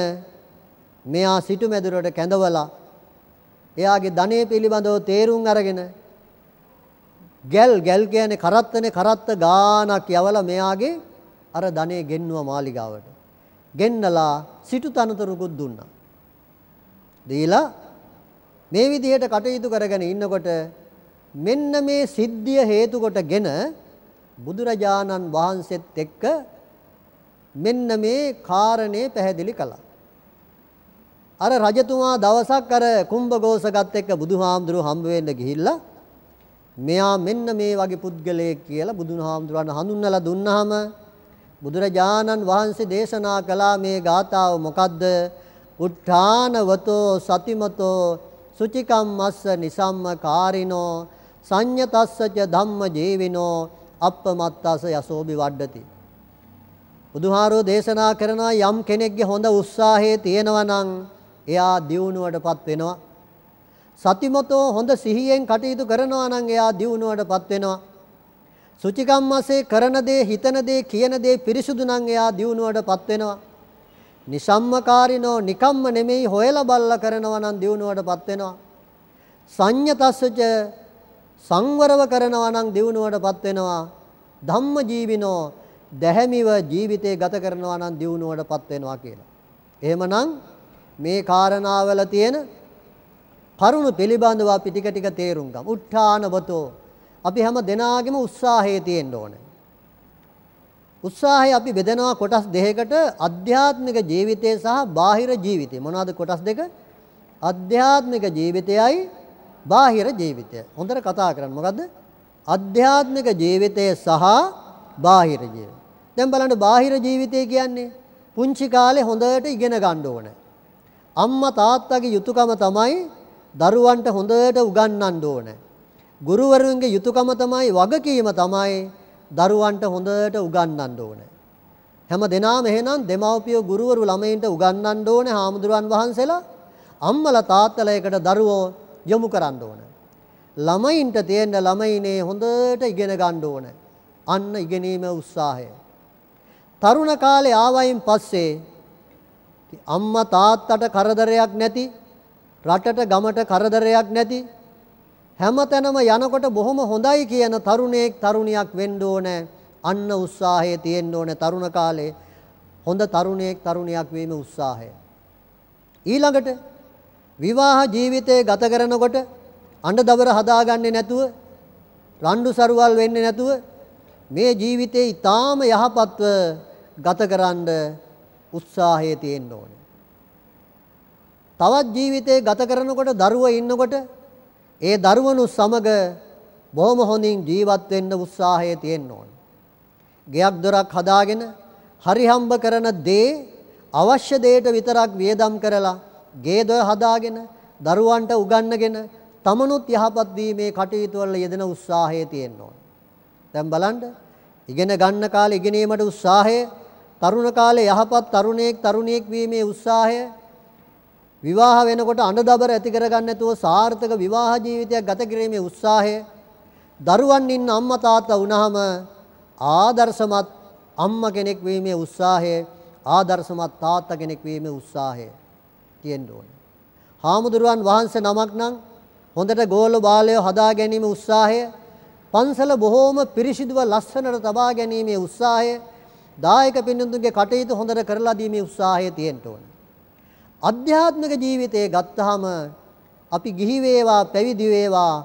මෙයා සිටු මැදුරට කැඳවලා එයාගේ ධනය පිළිබඳව තේරුම් අරගෙන ගැල් ගැල් කියන්නේ කරත්තනේ කරත්ත ගානක් යවලා මෙයාගේ අර ධනෙ ගෙන්නුව මාලිගාවට. ගෙන්නලා සිටු තනතුරුකුත් දුන්නා. දීලා මේ විදිහට කටයුතු කරගෙන ඉන්නකොට මෙන්න මේ සිද්ධිය හේතු කොටගෙන බුදුරජාණන් වහන්සේත් එක්ක මෙන්න මේ කාරණේ පැහැදිලි කළා. අර රජතුමා දවසක් අර කුම්භඝෝසගත් එක්ක බුදුහාමුදුරු හම්බ වෙන්න ගිහිල්ලා මෙයා මෙන්න මේ වගේ පුද්ගලයෙක් කියලා බුදුහාමුදුරන් හඳුන්වලා දුන්නාම බුදුරජාණන් වහන්සේ දේශනා කළා මේ ගාථාව මොකද්ද? උත්ථානවතෝ සතිමතෝ සුචිකම්මස්ස නිසම්මකාරිනෝ සංයතස්සච ධම්ම ජීවිනෝ අප්පමත්තස යසෝබි වඩ්ඩති. බුදුහාරෝ දේශනා කරනවා යම් කෙනෙක්ගේ හොඳ උත්සාහය තියෙනවා නම් එයා දියුණුවටපත් වෙනවා. සතිමතෝ හොඳ සිහියෙන් කටයුතු කරනවා නම් එයා දියුණුවටපත් වෙනවා. සුචිකම්මසේ කරන දේ හිතන දේ කියන දේ පිරිසුදු නම් එයා දියුණුවටපත් වෙනවා. නිසම්මකාරිනෝ නිකම්ම නෙමෙයි හොයලා බල්ලා කරනවා නම් දියුණුවටපත් වෙනවා. සංයතස්සච සංවරව කරනවා නම් දියුණුවටපත් වෙනවා. ධම්ම ජීවිනෝ දැහැමිව ජීවිතේ ගත කරනවා නම් දියුණුවටපත් වෙනවා කියලා. එහෙමනම් මේ කාරණාවල තියෙන කරුණු පිළිබඳව අපි ටික ටික තේරුම් ගමු. උත්ථානවතෝ අපි හැම දෙනාගේම උත්සාහය තියෙන්න ඕන. උත්සාහය අපි බෙදනවා කොටස් දෙකකට අධ්‍යාත්මික ජීවිතය සහ බාහිර ජීවිතය. මොනවාද කොටස් දෙක? අධ්‍යාත්මික ජීවිතයයි බාහිර ජීවිතය. හොඳට කතා කරන්න. මොකද්ද? අධ්‍යාත්මික ජීවිතය සහ බාහිර ජීවිතය. දැන් බලන්න බාහිර ජීවිතය කියන්නේ පුංචි කාලේ හොඳට ඉගෙන ගන්න ඕන. අම්මා තාත්තගේ යුතුයකම තමයි දරුවන්ට හොඳට උගන්වන්න ඕනේ. ගුරුවරුන්ගේ යුතුයකම තමයි වගකීම තමයි දරුවන්ට හොඳට උගන්වන්න ඕනේ. හැම දිනම එහෙනම් දෙමව්පියෝ ගුරුවරු ළමයින්ට උගන්වන්න ඕනේ හාමුදුරුවන් වහන්සේලා අම්මලා තාත්තලායකට දරුවෝ යොමු කරන්න ඕනේ. ළමයින්ට තියෙන ළමයිනේ හොඳට ඉගෙන ගන්න ඕනේ. අන්න ඉගෙනීමේ උත්සාහය. තරුණ කාලේ ආවයින් පස්සේ අම්මා තාත්තට කරදරයක් නැති රටට ගමට කරදරයක් නැති හැමතැනම යනකොට බොහොම හොඳයි කියන තරුණයෙක් තරුණියක් වෙන්න ඕනේ. අන්න උත්සාහය තියෙන්න ඕනේ තරුණ කාලේ. හොඳ තරුණයෙක් තරුණියක් වීමේ උත්සාහය. ඊළඟට විවාහ ජීවිතේ ගත කරනකොට අඬදබර හදාගන්නේ නැතුව රණ්ඩු සරුවල් වෙන්නේ නැතුව මේ ජීවිතේ ඊටාම යහපත්ව ගතකරන උත්සාහය තියෙන්න ඕනේ. තවත් ජීවිතේ ගත කරනකොට දරුවෝ ඉන්නකොට ඒ දරුවනු සමග බොහොම හොඳින් ජීවත් වෙන්න උත්සාහය තියෙන්න ඕනේ. ගෙයක් දොරක් හදාගෙන හරි හම්බ කරන දේ අවශ්‍ය දේට විතරක් වියදම් කරලා ගේ දොර හදාගෙන දරුවන්ට උගන්වගෙන තමනුත් යහපත් වීමේ කටයුතු වල යෙදෙන උත්සාහය තියෙන්න ඕනේ. දැන් බලන්න ඉගෙන ගන්න කාලේ ඉගෙනීමට උත්සාහය, තරුණ කාලේ යහපත් තරුණයෙක් තරුණියක් වීමේ උත්සාහය විවාහ වෙනකොට අඬදබර ඇති කරගන්න නැතුව සාර්ථක විවාහ ජීවිතයක් ගත කිරීමේ උත්සාහය දරුවන් ඉන්න අම්මා තාත්තා වුණාම ආදර්ශමත් අම්මා කෙනෙක් වීමේ උත්සාහය ආදර්ශමත් තාත්තා කෙනෙක් වීමේ උත්සාහය තියෙන්න ඕනේ. හාමුදුරුවන් වහන්සේ නමක් නම් හොඳට ගෝල බාලය හදා ගැනීම උත්සාහය පන්සල බොහෝම පිරිසිදුව ලස්සනට තබා ගැනීමේ උත්සාහය දායක පින්දුන්ගේ කටයුතු හොඳට කරලා දීමේ උත්සාහය තියෙන්න ඕනේ. අධ්‍යාත්මික ජීවිතේ ගත්තාම අපි ගිහි වේවා පැවිදි වේවා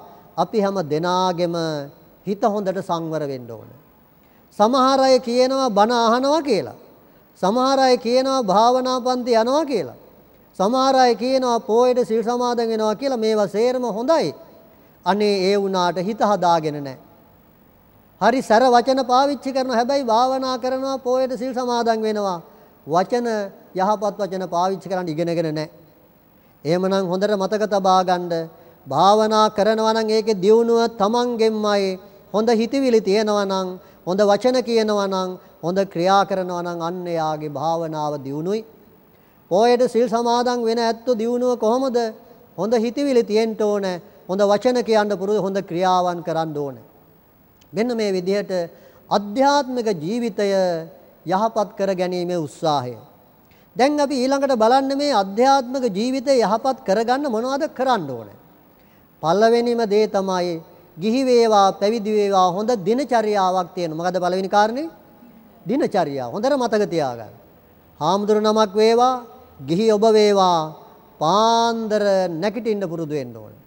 අපි හැම දෙනාගෙම හිත හොඳට සංවර වෙන්න ඕන. සමහර අය කියනවා බණ අහනවා කියලා. සමහර අය කියනවා භාවනා පන්ති යනවා කියලා. සමහර අය කියනවා පොයේ සිල් සමාදන් වෙනවා කියලා මේවා සේරම හොඳයි. අනේ ඒ වුණාට හිත හදාගෙන නැහැ. හරි සැර වචන පාවිච්චි කරනවා හැබැයි භාවනා කරනවා පොයේ සිල් සමාදන් වෙනවා. වචන යහපත් වචන පාවිච්චි කරන්න ඉගෙනගෙන නැහැ. එහෙමනම් හොඳට මතක තබා ගන්න භාවනා කරනවා නම් ඒකේ දියුණුව තමන්ගෙන්මයි. හොඳ හිතවිලි තියෙනවා නම්, හොඳ වචන කියනවා නම්, හොඳ ක්‍රියා කරනවා නම් අන්න යාගේ භාවනාව දියුණුයි. පොයේද සිල් සමාදන් වෙන ඇත්තෝ දියුණුව කොහොමද? හොඳ හිතවිලි තියෙන්න ඕනේ. හොඳ වචන කියන්න පුරුදු හොඳ ක්‍රියාවන් කරන්න ඕන. මෙන්න මේ විදිහට අධ්‍යාත්මික ජීවිතය යහපත් කර ගැනීමේ උත්සාහය දැන් අපි ඊළඟට බලන්න මේ අධ්‍යාත්මික ජීවිතය යහපත් කරගන්න මොනවද කරන්න ඕනේ. පළවෙනිම දේ තමයි ගිහි වේවා පැවිදි වේවා හොඳ දිනචරියාවක් තියෙනවා. මොකද පළවෙනි කාරණේ? දිනචරියාව. හොඳට මතක තියාගන්න. හාමුදුරු නමක් වේවා, ගිහි ඔබ වේවා පාන්දර නැගිටින්න පුරුදු වෙන්න ඕනේ.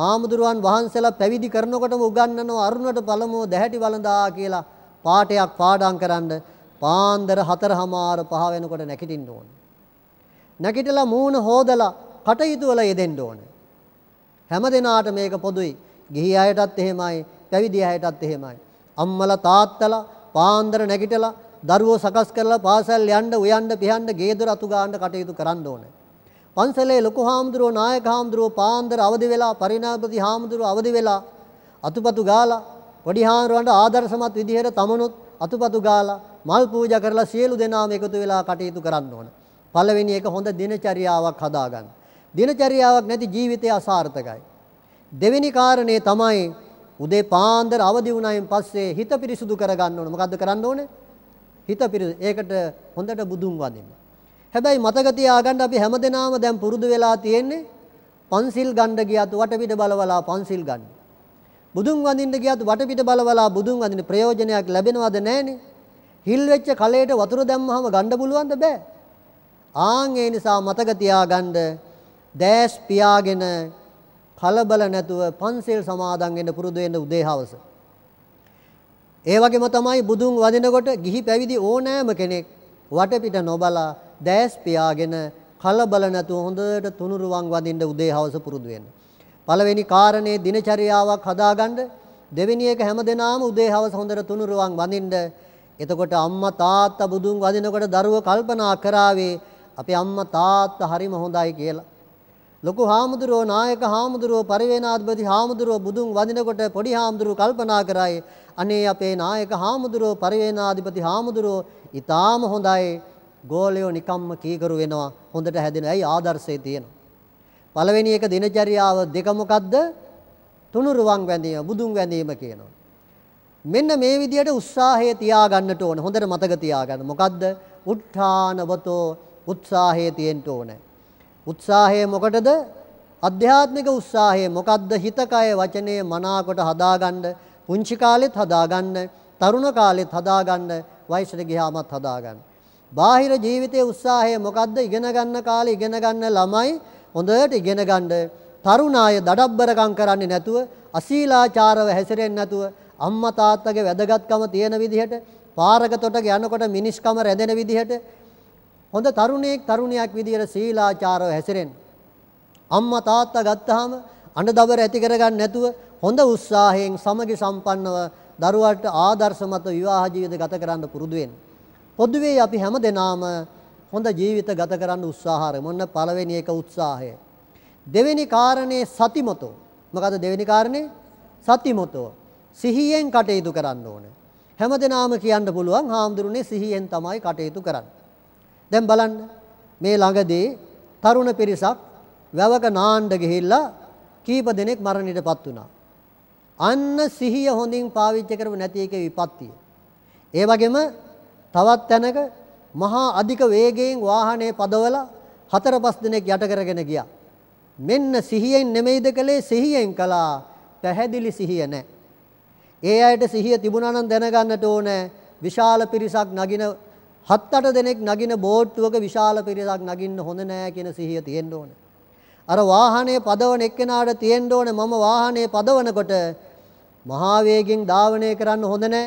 හාමුදුරුවන් වහන්සේලා පැවිදි කරනකොටම උගන්වනවා අරුණට පළමුව දැහැටි වළඳා කියලා පාඩයක් පාඩම් කරන්නේ පාන්දර 4:00මාර 5 වෙනකොට නැගිටින්න ඕන. නැගිටලා මූණ හොදලා කටයුතු වල යෙදෙන්න ඕන. හැම දිනාට මේක පොදුයි. ගිහි අයටත් එහෙමයි, පැවිදි අයටත් එහෙමයි. අම්මලා තාත්තලා පාන්දර නැගිටලා දරුවෝ සකස් කරලා පාසල් යන්න, උයන්න, පියන්න, ගේ දොර අතු ගන්න කටයුතු කරන්න ඕනේ. පන්සලේ ලොකු හාමුදුරුවෝ නායක හාමුදුරුවෝ පාන්දර අවදි වෙලා පරිණාමපති හාමුදුරුවෝ අවදි වෙලා අතුපතු ගාලා පොඩි හාමුදුරුවන්ට ආදර්ශමත් විදිහට තමනුත් අතුපතු ගාලා මල් පූජා කරලා සියලු දෙනාම එකතු වෙලා කටයුතු කරන්න ඕන. පළවෙනි එක හොඳ දිනචරියාවක් හදාගන්න. දිනචරියාවක් නැති ජීවිතය අසාර්ථකයි. දෙවෙනි කාරණේ තමයි උදේ පාන්දර අවදි වුණායින් පස්සේ හිත පිරිසුදු කරගන්න ඕන. මොකද්ද කරන්න ඕනේ? හිත පිරිසුදු. ඒකට හොඳට බුදුන් වදින්න. හැබැයි මතක තියාගන්න අපි හැමදෙනාම දැන් පුරුදු වෙලා තියෙන්නේ පන්සිල් ගන්න ගියත් වටපිට බලවලා පන්සිල් ගන්න. බුදුන් වඳින්න ගියත් වටපිට බලවලා බුදුන් වඳින්න ප්‍රයෝජනයක් ලැබෙනවද නැහනේ? හිල් වෙච්ච කලයට වතුර දැම්මහම ගන්න පුළුවන්ද බෑ. ආන් ඒ නිසා මතක තියාගන්න දැස් පියාගෙන කලබල නැතුව පන්සල් සමාදන් වෙන්න පුරුදු වෙන්න උදේ හවස. ඒ වගේම තමයි බුදුන් වදිනකොට ගිහි පැවිදි ඕනෑම කෙනෙක් වටපිට නොබලා දැස් පියාගෙන කලබල නැතුව හොඳට තුනුරුවන් වදින්න උදේ හවස පුරුදු වෙන්න. පළවෙනි කාරණේ දිනචරියාවක් හදාගන්න දෙවෙනි එක හැමදෙනාම උදේ හවස හොඳට තුනුරුවන් වදින්න එතකොට අම්මා තාත්තා බුදුන් වදිනකොට දරුවෝ කල්පනා කරාවේ අපේ අම්මා තාත්තා හරිම හොඳයි කියලා. ලොකු හාමුදුරුවෝ නායක හාමුදුරුවෝ පරිවේනාධිපති හාමුදුරුවෝ බුදුන් වදිනකොට පොඩි හාමුදුරුවෝ කල්පනා කරායේ අනේ අපේ නායක හාමුදුරුවෝ පරිවේනාධිපති හාමුදුරුවෝ ඊටාම හොඳයි ගෝලයෝ නිකම්ම කීකරු වෙනවා හොඳට හැදෙන ඇයි ආදර්ශයේ තියෙනවා පළවෙනි එක දිනචරියාව දෙක මොකද්ද තුනුරුවන් වැඳීම බුදුන් වැඳීම කියනවා මෙන්න මේ විදියට උත්සාහය තියාගන්නට ඕන. හොඳට මතක තියාගන්න. මොකද්ද? උත්ථානවතෝ උත්සාහය තියෙන්න ඕන. උත්සාහය මොකටද? අධ්‍යාත්මික උත්සාහය මොකද්ද? හිත, කය, වචනේ මනාකොට හදාගන්න, පුංචි කාලෙත් හදාගන්න, තරුණ කාලෙත් හදාගන්න, වයසට ගියාමත් හදාගන්න. බාහිර ජීවිතයේ උත්සාහය මොකද්ද? ඉගෙන ගන්න කාලේ ඉගෙන ගන්න ළමයි හොඳට ඉගෙන ගන්න. තරුණ අය දඩබ්බරකම් කරන්නේ නැතුව, අශීලාචාරව හැසිරෙන්නේ නැතුව අම්මා තාත්තගේ වැදගත්කම තියෙන විදිහට පාරක තොටක යනකොට මිනිස්කම රැඳෙන විදිහට හොඳ තරුණයෙක් තරුණියක් විදිහට සීලාචාරව හැසිරෙන්න. අම්මා තාත්තා ගත්තාම අඬදබර ඇති කරගන්න නැතුව හොඳ උත්සාහයෙන් සමගි සම්පන්නව දරුවාට ආදර්ශමත් විවාහ ජීවිත ගත කරන්න පුරුදු වෙන්න. පොදුවේ අපි හැමදෙනාම හොඳ ජීවිත ගත කරන්න උත්සාහාරය. මොන්න පළවෙනි එක උත්සාහය. දෙවෙනි කාරණේ සතිමතෝ. මොකද දෙවෙනි කාරණේ සතිමතෝ. සිහියෙන් කටයුතු කරන්න ඕනේ. හැම දිනාම කියන්න පුළුවන් හාමුදුරනේ සිහියෙන් තමයි කටයුතු කරන්නේ. දැන් බලන්න මේ ළඟදී තරුණ පිරිසක් වැවක නාන්න ගිහිල්ලා කීප දෙනෙක් මරණයටපත් වුණා. අන්න සිහිය හොඳින් පාවිච්චි කරව නැති එකේ විපත්තිය. ඒ වගේම තවත් තැනක මහා අධික වේගයෙන් වාහනේ පදවලා හතර පස් දිනක් යට කරගෙන ගියා. මෙන්න සිහියෙන් නෙමෙයිද කලේ සිහියෙන් කළා. පැහැදිලි සිහිය නැහැ. ඒ අයට සිහිය තිබුණා නම් දැනගන්නට ඕනේ විශාල පිරිසක් නගින හත් අට දෙනෙක් නගින බෝට්ටුවක විශාල පිරිසක් නගින්න හොඳ නෑ කියන සිහිය තියෙන්න ඕනේ. අර වාහනේ පදවන එක්කෙනාට තියෙන්න ඕනේ මම වාහනේ පදවනකොට මහා වේගෙන් ධාවනය කරන්න හොඳ නෑ.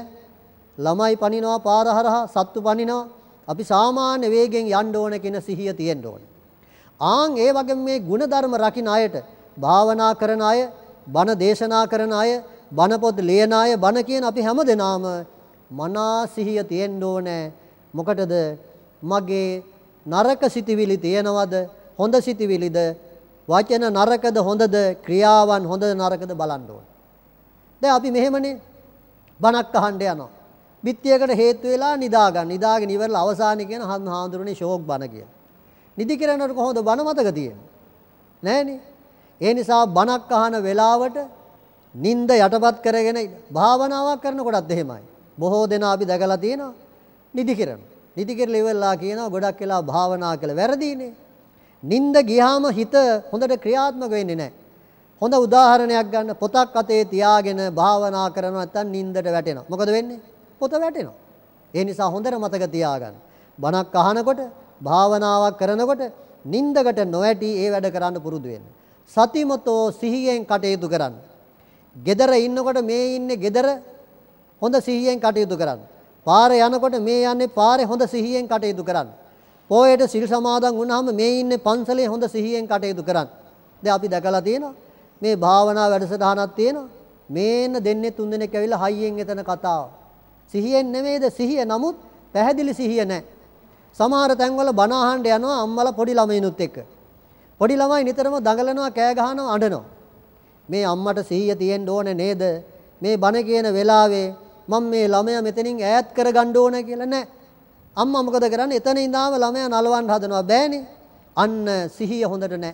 ළමයි පනිනවා පාර හරහා සත්තු පනිනවා. අපි සාමාන්‍ය වේගෙන් යන්න ඕන කියන සිහිය තියෙන්න ඕනේ. ආන් ඒ වගේ මේ ಗುಣධර්ම රකින්න අයට භාවනා කරන අය, බණ දේශනා කරන අය බණ පොත් ලියන අය බණ කියන අපි හැමදෙනාම මනා සිහිය තියෙන්න ඕනේ. මොකටද? මගේ නරක සිටිවිලි තියෙනවද? හොඳ සිටිවිලිද? වචන නරකද හොඳද? ක්‍රියාවන් හොඳද නරකද බලන්න ඕනේ. දැන් අපි මෙහෙමනේ බණක් අහන්න යනවා. බිත්තියකට හේතු වෙලා නිදා ගන්න. නිදාගෙන ඉවරලා අවසානයේ කියන හන් හාඳුරුනේ ෂෝක් බණ කියලා. නිදි කරනකොට කොහොමද බණ මතක තියෙන්නේ? නෑනේ. ඒ නිසා බණක් අහන වෙලාවට නින්ද යටපත් කරගෙන භාවනාවක් කරනකොටත් එහෙමයි. බොහෝ දෙනා අපි දැකලා තියෙනවා නිදි කිරන. නිදි කිරලා ඉවරලා කියනවා ගොඩක් වෙලා භාවනා කළා වැරදීනේ. නින්ද ගියාම හිත හොඳට ක්‍රියාත්මක වෙන්නේ නැහැ. හොඳ උදාහරණයක් ගන්න පොතක් අතේ තියාගෙන භාවනා කරනවා නැත්නම් නින්දට වැටෙනවා. මොකද වෙන්නේ? පොත වැටෙනවා. ඒ නිසා හොඳට මතක තියාගන්න. බණක් අහනකොට භාවනාවක් කරනකොට නින්දකට නොවැටි ඒ වැඩ කරන්න පුරුදු වෙන්න. සතිමතෝ සිහියෙන් කටයුතු කරන්න. ගෙදර ඉන්නකොට මේ ඉන්නේ ගෙදර හොඳ සිහියෙන් කටයුතු කරන්න. පාරේ යනකොට මේ යන්නේ පාරේ හොඳ සිහියෙන් කටයුතු කරන්න. පොයේට සිල් සමාදන් වුණාම මේ ඉන්නේ පන්සලේ හොඳ සිහියෙන් කටයුතු කරන්න. දැන් අපි දැකලා තියෙනවා මේ භාවනා වැඩසටහනක් තියෙනවා. මේන්න දෙන්නේ තුන් දෙනෙක් ඇවිල්ලා හයියෙන් එතන කතාව. සිහියෙන් නෙමෙයිද සිහිය නමුත් පැහැදිලි සිහිය නැහැ. සමහර තැන්වල බණ අහන්න යනවා අම්මලා පොඩි ළමයිනුත් එක්ක. පොඩි ළමයි නිතරම දඟලනවා කෑ ගහනවා අඬනවා. මේ අම්මට සිහිය තියෙන්න ඕනේ නේද? මේ බණ කියන වෙලාවේ මම මේ ළමයා මෙතනින් ඈත් කරගන්න ඕන කියලා නෑ. අම්මා මොකද කරන්නේ? එතන ඉඳාම ළමයා නලවන්න හදනවා බෑනේ. අන්න සිහිය හොඳට නෑ.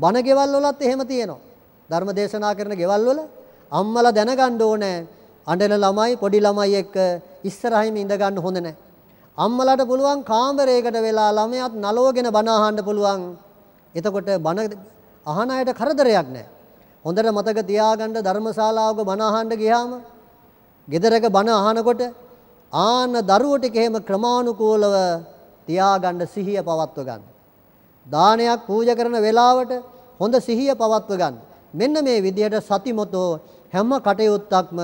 බණ ගෙවල් වලත් එහෙම තියෙනවා. ධර්ම දේශනා කරන ගෙවල් වල අම්මලා දැනගන්න ඕනේ අඬන ළමයි පොඩි ළමයි එක්ක ඉස්සරහින් ඉඳ ගන්න හොඳ නැහැ. අම්මලාට පුළුවන් කාමරයකට වෙලා ළමයාත් නලවගෙන බණ අහන්න පුළුවන්. එතකොට බණ අහන අයට කරදරයක් නැහැ. හොඳට මතක තියාගන්න ධර්මශාලාවක බණ අහන්න ගියාම ගෙදරක බණ අහනකොට ආන දරුවෝ ටික එහෙම ක්‍රමානුකූලව තියාගන්න සිහිය පවත්ව ගන්න. දානයක් පූජා කරන වෙලාවට හොඳ සිහිය පවත්ව ගන්න. මෙන්න මේ විදිහට සතිමතෝ හැම කටයුත්තක්ම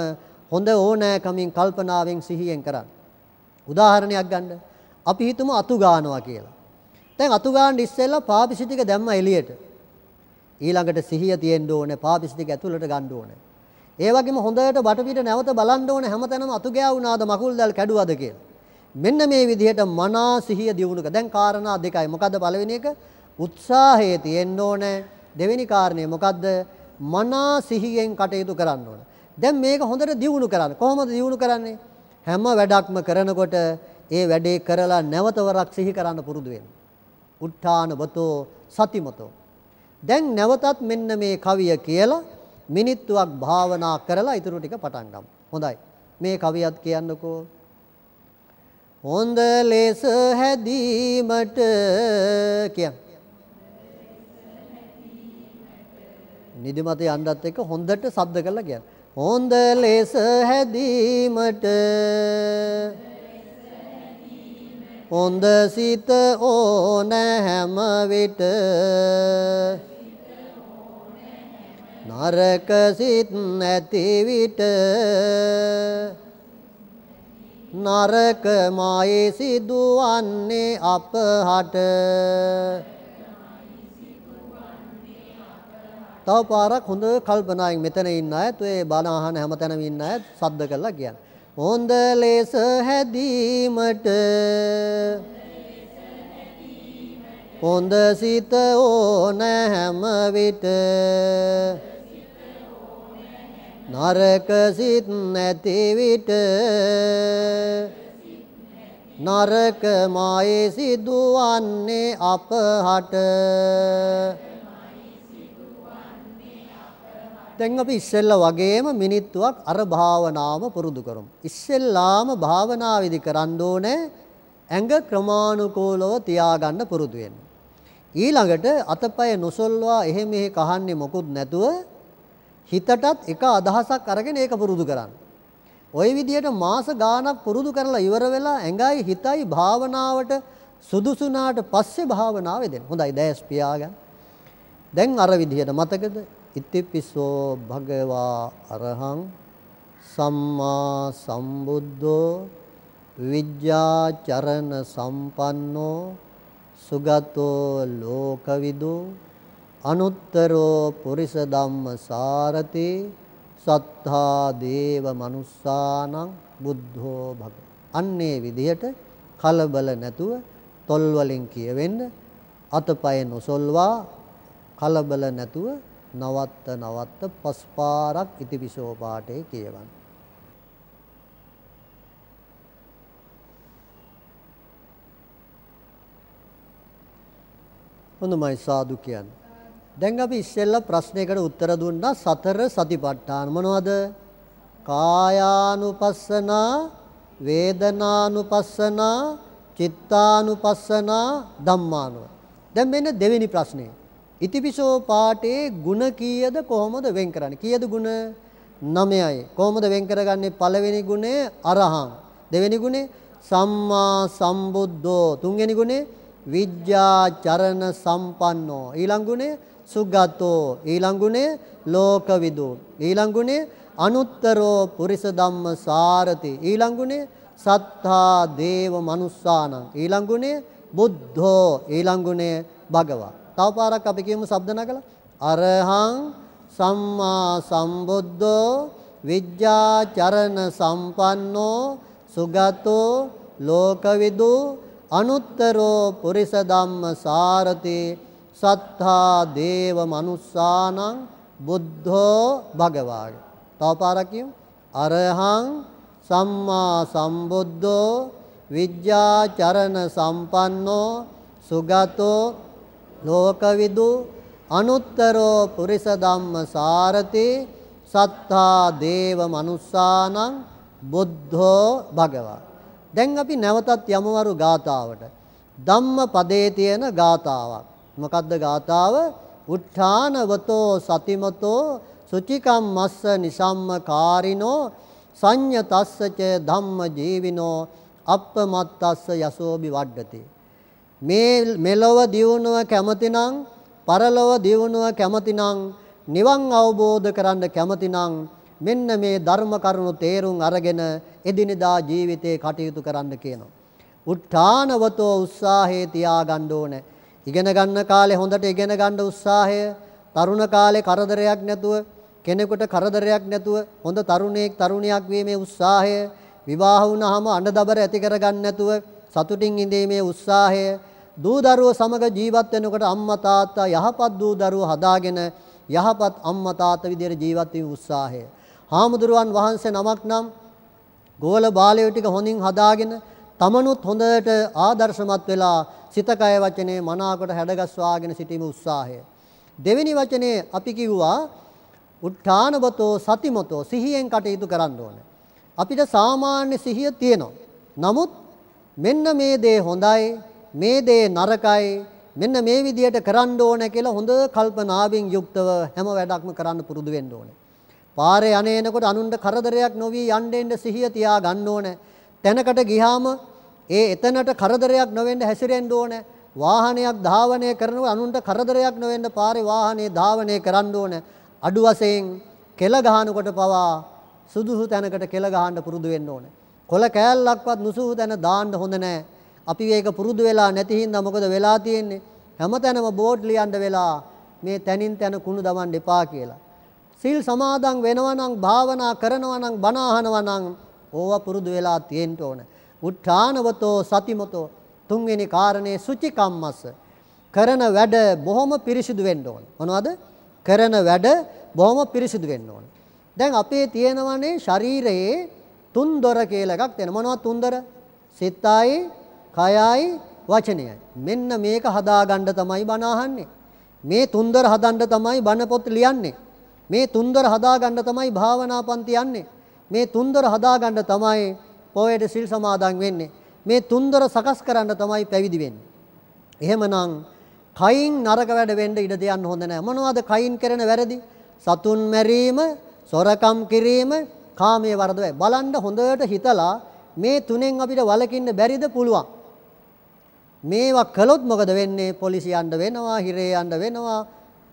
හොඳ ඕනෑකමින් කල්පනාවෙන් සිහියෙන් කරන්න. උදාහරණයක් ගන්න. අපි හිතමු අතු ගානවා කියලා. දැන් අතු ගාන්න ඉස්සෙල්ලා පාපිසිටික දැම්ම එළියට. ඊළඟට සිහිය තියෙන්න ඕනේ, පාපිස්තික ඇතුළට ගන්න ඕනේ. ඒ වගේම හොඳට වටපිට නැවත බලන්න ඕනේ හැමතැනම අතු ගෑවුනාද, මකුල් දැල් කැඩුවද කියලා. මෙන්න මේ විදිහට මනා සිහිය දියුණුක. දැන් කාරණා දෙකයි. මොකද්ද පළවෙනි එක? උත්සාහය තියෙන්න ඕනේ. දෙවෙනි කාරණේ මොකද්ද? මනා සිහියෙන් කටයුතු කරන්න ඕනේ. දැන් මේක හොඳට දියුණු කරන්න. කොහොමද දියුණු කරන්නේ? හැම වැඩක්ම කරනකොට ඒ වැඩේ කරලා නැවතවරක් සිහි කරන්න පුරුදු වෙන්න. උත්තාන බතෝ සතිමතෝ දැන් නැවතත් මෙන්න මේ කවිය කියලා මිනිත්තුවක් භාවනා කරලා ඊටු ටික පටන් ගමු. හොඳයි. මේ කවියත් කියන්නකෝ. හොඳ ලෙස හැදීමට කියන්න. නිදිමත යන්නත් එක්ක හොඳට ශබ්ද කරලා කියන්න. හොඳ ලෙස හැදීමට හොඳ සිත ඕන හැම විට නරක සිත් නැති විට නරක මායි සිදුවන්නේ අපහට තව පාරක් හොඳ කල්පනාවෙන් මෙතන ඉන්න අයත් ඔය බණ අහන හැමතැනම ඉන්න අයත් සද්ද කරලා කියන්න. හොඳ ලෙස හැදීමට හොඳ සිත ඕන හැම විට නරක සිත් නැති විට නරක මායේ සිදුවන්නේ අපහට දැන් අපි ඉස්සෙල්ලා වගේම මිනිත්තුවක් අර භාවනාව පුරුදු කරමු. ඉස්සෙල්ලාම භාවනාවේදී කරන්න ඕනේ ඇඟ ක්‍රමානුකූලව තියාගන්න පුරුදු වෙන්න. ඊළඟට අතපය නොසොල්වා එහෙ මෙහෙ කහන්නේ මොකුත් නැතුව හිතටත් එක අදහසක් අරගෙන ඒක පුරුදු කරන්න. ওই විදියට මාස ගාණක් පුරුදු කරලා ඉවර වෙලා ඇඟයි හිතයි භාවනාවට සුදුසුනාට පස්සේ භාවනාව දෙන්න. හොඳයි දැස් පියාගන්න. දැන් අර විදියට මතකද? ඉතිපිසෝ භගවා අරහං සම්මා සම්බුද්ධෝ විද්‍යාචරණ සම්පන්නෝ සුගතෝ ලෝකවිදෝ අනුත්තරෝ පුරිස ධම්ම සාරති සත්තා දේව මනුස්සානං බුද්ධෝ භග. අන්නේ විදිහට කලබල නැතුව තොල් වලින් කියවෙන්න අතපය නොසොල්වා කලබල නැතුව නවත්ත නවත්ත පස්පාරක් ඉතිවිසෝ පාඨේ කියවන්න. හොඳමයි සාදු කියන්නේ. දැන් අපි ඉස්සෙල්ලා ප්‍රශ්නයකට උත්තර දුන්නා සතර සතිපට්ඨාන මොනවද? කායානුපස්සනා, වේදනානුපස්සනා, චිත්තානුපස්සනා, ධම්මානුව. දැන් මෙන්න දෙවෙනි ප්‍රශ්නේ. ඉතිපිසෝ පාඨයේ ಗುಣ කීයද කොහොමද වෙන් කරන්නේ? කීයද ಗುಣ? 9යි. කොහොමද වෙන් කරගන්නේ? පළවෙනි ගුණය අරහං. දෙවෙනි ගුණේ සම්මා සම්බුද්ධෝ. තුන්වෙනි ගුණේ විද්‍යා චරණ සම්පන්නෝ. ඊළඟ ගුණේ සුගතෝ ඊළඟ ගුණය ලෝකවිදු ඊළඟ ගුණය අනුත්තරෝ පුරිස ධම්ම සාරති ඊළඟ ගුණය සත්තා දේව මනුස්සානං ඊළඟ ගුණය බුද්ධෝ ඊළඟ ගුණය භගවා තව පාරක් අපි කියමු શબ્ද නගලා අරහං සම්මා සම්බුද්ධෝ විද්‍යාචරණ සම්පන්නෝ සුගතෝ ලෝකවිදු අනුත්තරෝ පුරිස ධම්ම සාරතේ සත්තා දේව මනුස්සානං බුද්ධෝ භගවාග. තව පාරක් කියමු. අරහං සම්මා සම්බුද්ධෝ විද්‍යාචරණ සම්පන්නෝ සුගතෝ ලෝකවිදු අනුත්තරෝ පුරිස ධම්ම සාරති සත්තා දේව මනුස්සානං බුද්ධෝ භගවා. දැන් අපි නැවතත් යමවරු ගාතාවට. ධම්ම පදේ තියෙන ගාතාවක්. මොකද්ද ගාතාව? උත්ථානවතෝ සතිමතෝ සුචිකම් මස්ස නිසම්ම කාරිනෝ සංයතස්සච ධම්ම ජීවිනෝ අප්පමත්තස්ස යසෝබි වඩ්ඩති මේ මෙලොව දියුණුව කැමතිනම් පරලොව දියුණුව කැමතිනම් නිවන් අවබෝධ කරන්න කැමතිනම් මෙන්න මේ ධර්ම කරුණු තේරුම් අරගෙන එදිනෙදා ජීවිතේ කටයුතු කරන්න කියනවා. උත්ථානවතෝ උත්සාහේ තියාගන්න ඕනේ. ඉගෙන ගන්න කාලේ හොඳට ඉගෙන ගන්න උත්සාහය තරුණ කාලේ කරදරයක් නැතුව කෙනෙකුට කරදරයක් නැතුව හොඳ තරුණයෙක් තරුණියක් වීමේ උත්සාහය විවාහ වුණාම අඬදබර ඇති කරගන්න නැතුව සතුටින් ඉඳීමේ උත්සාහය දූ දරුවෝ සමග ජීවත් වෙනකොට අම්මා තාත්තා යහපත් දූ දරුවෝ හදාගෙන යහපත් අම්මා තාත්තා විදියට ජීවත් වීමේ උත්සාහය හාමුදුරුවන් වහන්සේ නමක් නම් ගෝල බාලයෝ ටික හොඳින් හදාගෙන තමනුත් හොඳට ආදර්ශමත් වෙලා සිත කය වචනේ මනාකොට හැඩගස්වාගෙන සිටීමේ උත්සාහය. දෙවෙනි වචනේ අපි කිව්වා උත්ථානවතෝ සතිමතෝ සිහියෙන් කටයුතු කරන්න ඕනේ. අපිට සාමාන්‍ය සිහිය තියෙනවා. නමුත් මෙන්න මේ දේ හොඳයි, මේ දේ නරකයි, මෙන්න මේ විදියට කරන්න ඕනේ කියලා හොඳ කල්පනාවෙන් යුක්තව හැම වැඩක්ම කරන්න පුරුදු වෙන්න ඕනේ. පාරේ යන්නේ යනකොට අනුන්ට කරදරයක් නොවි යන්න එන්න සිහිය තියා ගන්න ඕනේ. තැනකට ගියාම ඒ එතනට කරදරයක් නොවෙන්න හැසිරෙන්න ඕන. වාහනයක් ධාවනය කරනවා අනුන්ට කරදරයක් නොවෙන්න පාරේ වාහනේ ධාවනය කරන්න ඕන. අඩු වශයෙන් කෙල ගහනකොට පවා සුදුසු තැනකට කෙල ගහන්න පුරුදු වෙන්න ඕන. කොළ කෑල්ලක්වත් නුසුහු තැන දාන්න හොඳ නැහැ. අපි ඒක පුරුදු වෙලා නැති හින්දා මොකද වෙලා තියෙන්නේ? හැමතැනම බෝඩ් ලියන්න වෙලා මේ තැනින් තැන කුණු දමන්න එපා කියලා. සිල් සමාදන් වෙනවා නම් භාවනා කරනවා නම් බණ අහනවා නම් ඕවා පුරුදු වෙලා තියෙන්න ඕනේ. උත්‍රාණවතෝ සතිමතෝ තුන්වෙනි කාරණේ සුචිකම්මස කරන වැඩ බොහොම පිරිසිදු වෙන්න ඕන. මොනවද? කරන වැඩ බොහොම පිරිසිදු වෙන්න ඕන. දැන් අපේ තියෙනවනේ ශරීරයේ තුන් දොර කියලා එකක් තියෙනවා. මොනවද තුන් දොර? සිතයි, කයයි, වචනයයි. මෙන්න මේක හදාගන්න තමයි බණ අහන්නේ. මේ තුන් දොර හදන්න තමයි බණ පොත් ලියන්නේ. මේ තුන් දොර හදාගන්න තමයි භාවනා පන්ති යන්නේ. මේ තුන් දොර හදාගන්න තමයි පොයට සිල් සමාදන් වෙන්නේ. මේ තුන්දොර සකස් කරන්න තමයි පැවිදි වෙන්නේ. එහෙමනම් කයින් නරක වැඩ වෙන්න ඉඩ දෙන්න හොඳ නැහැ. මොනවද කයින් කරන වැරදි? සතුන් මැරීම, සොරකම් කිරීම, කාමයේ වරදවයි. බලන්න හොඳට හිතලා මේ තුනෙන් අපිට වළකින්න බැරිද පුළුවන්. මේවා කළොත් මොකද වෙන්නේ? පොලිසිය යන්න වෙනවා, හිරේ යන්න වෙනවා,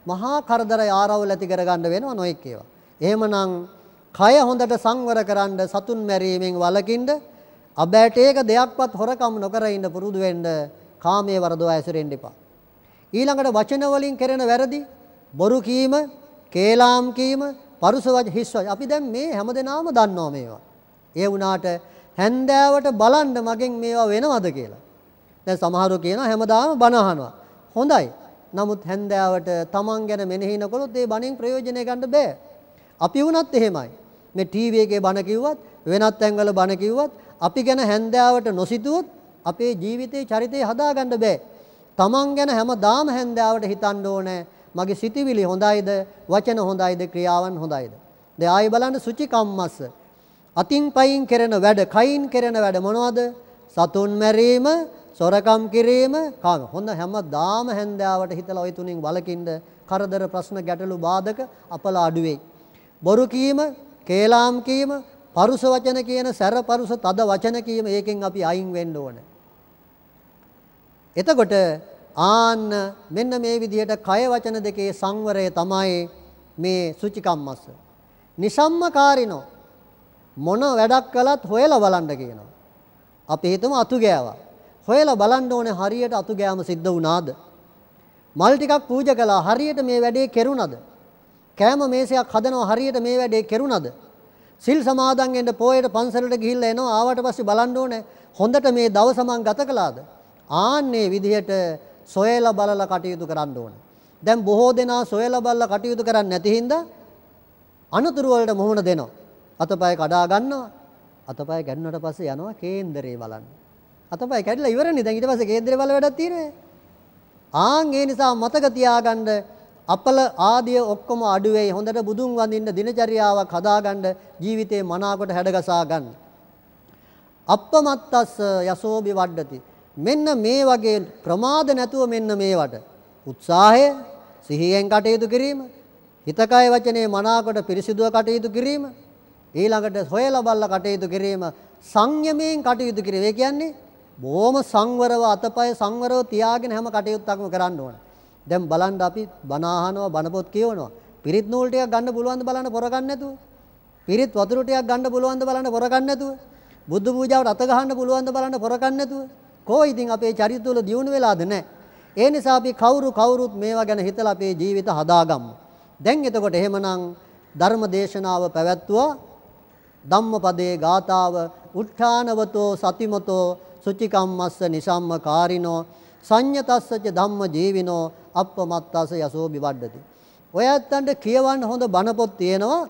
මහා කරදර ආරවුල ඇති කරගන්න වෙනවා නොඑක් ඒවා. එහෙමනම් කය හොඳට සංවර කරන්න සතුන් මැරීමෙන් වළකින්න අබෑට ඒක දෙයක්වත් හොරකම් නොකර ඉන්න පුරුදු වෙන්න කාමයේ වරදවා ඇසුරෙන්න එපා. ඊළඟට වචන වලින් කරන වැරදි බොරු කීම, කේලාම් කීම, පරුස වච හිස් වච. අපි දැන් මේ හැමදේනම දන්නවා මේවා. ඒ වුණාට හැන්දෑවට බලන්න මගෙන් මේවා වෙනවද කියලා. දැන් සමහරව කියනවා හැමදාම බණ අහනවා. හොඳයි. නමුත් හැන්දෑවට Taman ගැන මෙනෙහි නොකළොත් ඒ බණෙන් ප්‍රයෝජනය ගන්න බෑ. අපි වුණත් එහෙමයි. මේ ටීවී එකේ බණ කිව්වත් වෙනත් තැන්වල බණ කිව්වත් අපි ගැන හැන්දාවට නොසිතුවොත් අපේ ජීවිතේ චරිතය හදාගන්න බෑ. තමන් ගැන හැමදාම හැන්දාවට හිතන්න ඕනේ. මගේ සිතිවිලි හොඳයිද? වචන හොඳයිද? ක්‍රියාවන් හොඳයිද? දැන් ආයි බලන්න සුචිකම්මස්ස. අතින් පයින් කරන වැඩ, කයින් කරන වැඩ මොනවද? සතුන් මැරීම, සොරකම් කිරීම, කාම. හොඳ හැමදාම හැන්දාවට හිතලා ওই තුنين වලකින්ද කරදර ප්‍රශ්න ගැටලු බාධක අපල අඩුවේ. බොරු කීම කේලාම් කීම, පරුස වචන කියන සැර පරුස තද වචන කීම ඒකෙන් අපි අයින් වෙන්න ඕන. එතකොට ආන්න මෙන්න මේ විදිහට කය වචන දෙකේ සංවරය තමයි මේ සුචිකම්මස්ස. නිසම්මකාරිනෝ මොන වැඩක් කළත් හොයලා බලන්න කියනවා. අපි හිතමු අතු ගෑවා. හොයලා බලන්න ඕනේ හරියට අතු ගෑම සිද්ධ වුණාද? මල් ටිකක් පූජා කළා හරියට මේ වැඩේ කෙරුණාද? කෑම මේසයක් හදනවා හරියට මේ වැඩේ කෙරුණද? සිල් සමාදන් වෙන්න පොයේට පන්සලට ගිහිල්ලා එනවා ආවට පස්සේ බලන්න ඕනේ හොඳට මේ දවස මං ගත කළාද? ආන්නේ විදිහට සොයලා බලලා කටයුතු කරන්න ඕනේ. දැන් බොහෝ දෙනා සොයලා බලලා කටයුතු කරන්නේ නැති හින්දා අනතුරු වලට මුහුණ දෙනවා. අතපය කඩා ගන්නවා. අතපය ගැන්නුවට පස්සේ යනවා කේන්දරේ බලන්න. අතපය කැඩලා ඉවරනේ. දැන් ඊට පස්සේ කේන්දරේ බල වැඩක් තියෙන්නේ. ආන් ඒ නිසා මතක තියාගන්න අපල ආදිය ඔක්කොම අඩුවේ හොඳට බුදුන් වඳින්න දිනචරියාවක් හදාගන්න ජීවිතේ මනාකොට හැඩගසා ගන්න. අප්පමත්තස් යසෝබි වඩ්ඩති. මෙන්න මේ වගේ ප්‍රමාද නැතුව මෙන්න මේවට උත්සාහය සිහියෙන් කටයුතු කිරීම හිතකය වචනේ මනාකොට පිරිසිදුව කටයුතු කිරීම ඊළඟට හොයලා බලලා කටයුතු කිරීම සංයමයෙන් කටයුතු කිරීම. ඒ කියන්නේ බොහොම සංවරව අතපය සංවරව තියාගෙන හැම කටයුත්තක්ම කරන්න ඕනේ. දැන් බලන්න අපි බණ අහනවා බණ පොත් කියවනවා. පිරිත් නූල් ටිකක් ගන්න පුළුවන්ද බලන්න pore ගන්න නැතුව. පිරිත් වතුර ටිකක් ගන්න පුළුවන්ද බලන්න pore ගන්න නැතුව. බුද්ධ පූජාවට අත ගහන්න පුළුවන්ද බලන්න pore ගන්න නැතුව. කෝ ඉතින් අපේ චරිත වල දියුණු වෙලාද නැහැ. ඒ නිසා අපි කවුරු කවුරුත් මේවා ගැන හිතලා අපේ ජීවිත හදාගමු. දැන් එතකොට එහෙමනම් ධර්ම දේශනාව පැවැත්වුවා ධම්මපදයේ ගාතාව උත්ථානවතෝ සතිමතෝ සුචිකම්මස්ස නිසම්මකාරිනෝ සංඤතස්සච ධම්ම ජීවිනෝ අප්පමත්තස යසෝ විවඩති. ඔය ඇත්තන්ට කියවන්න හොඳ බණපොත් තියෙනවා.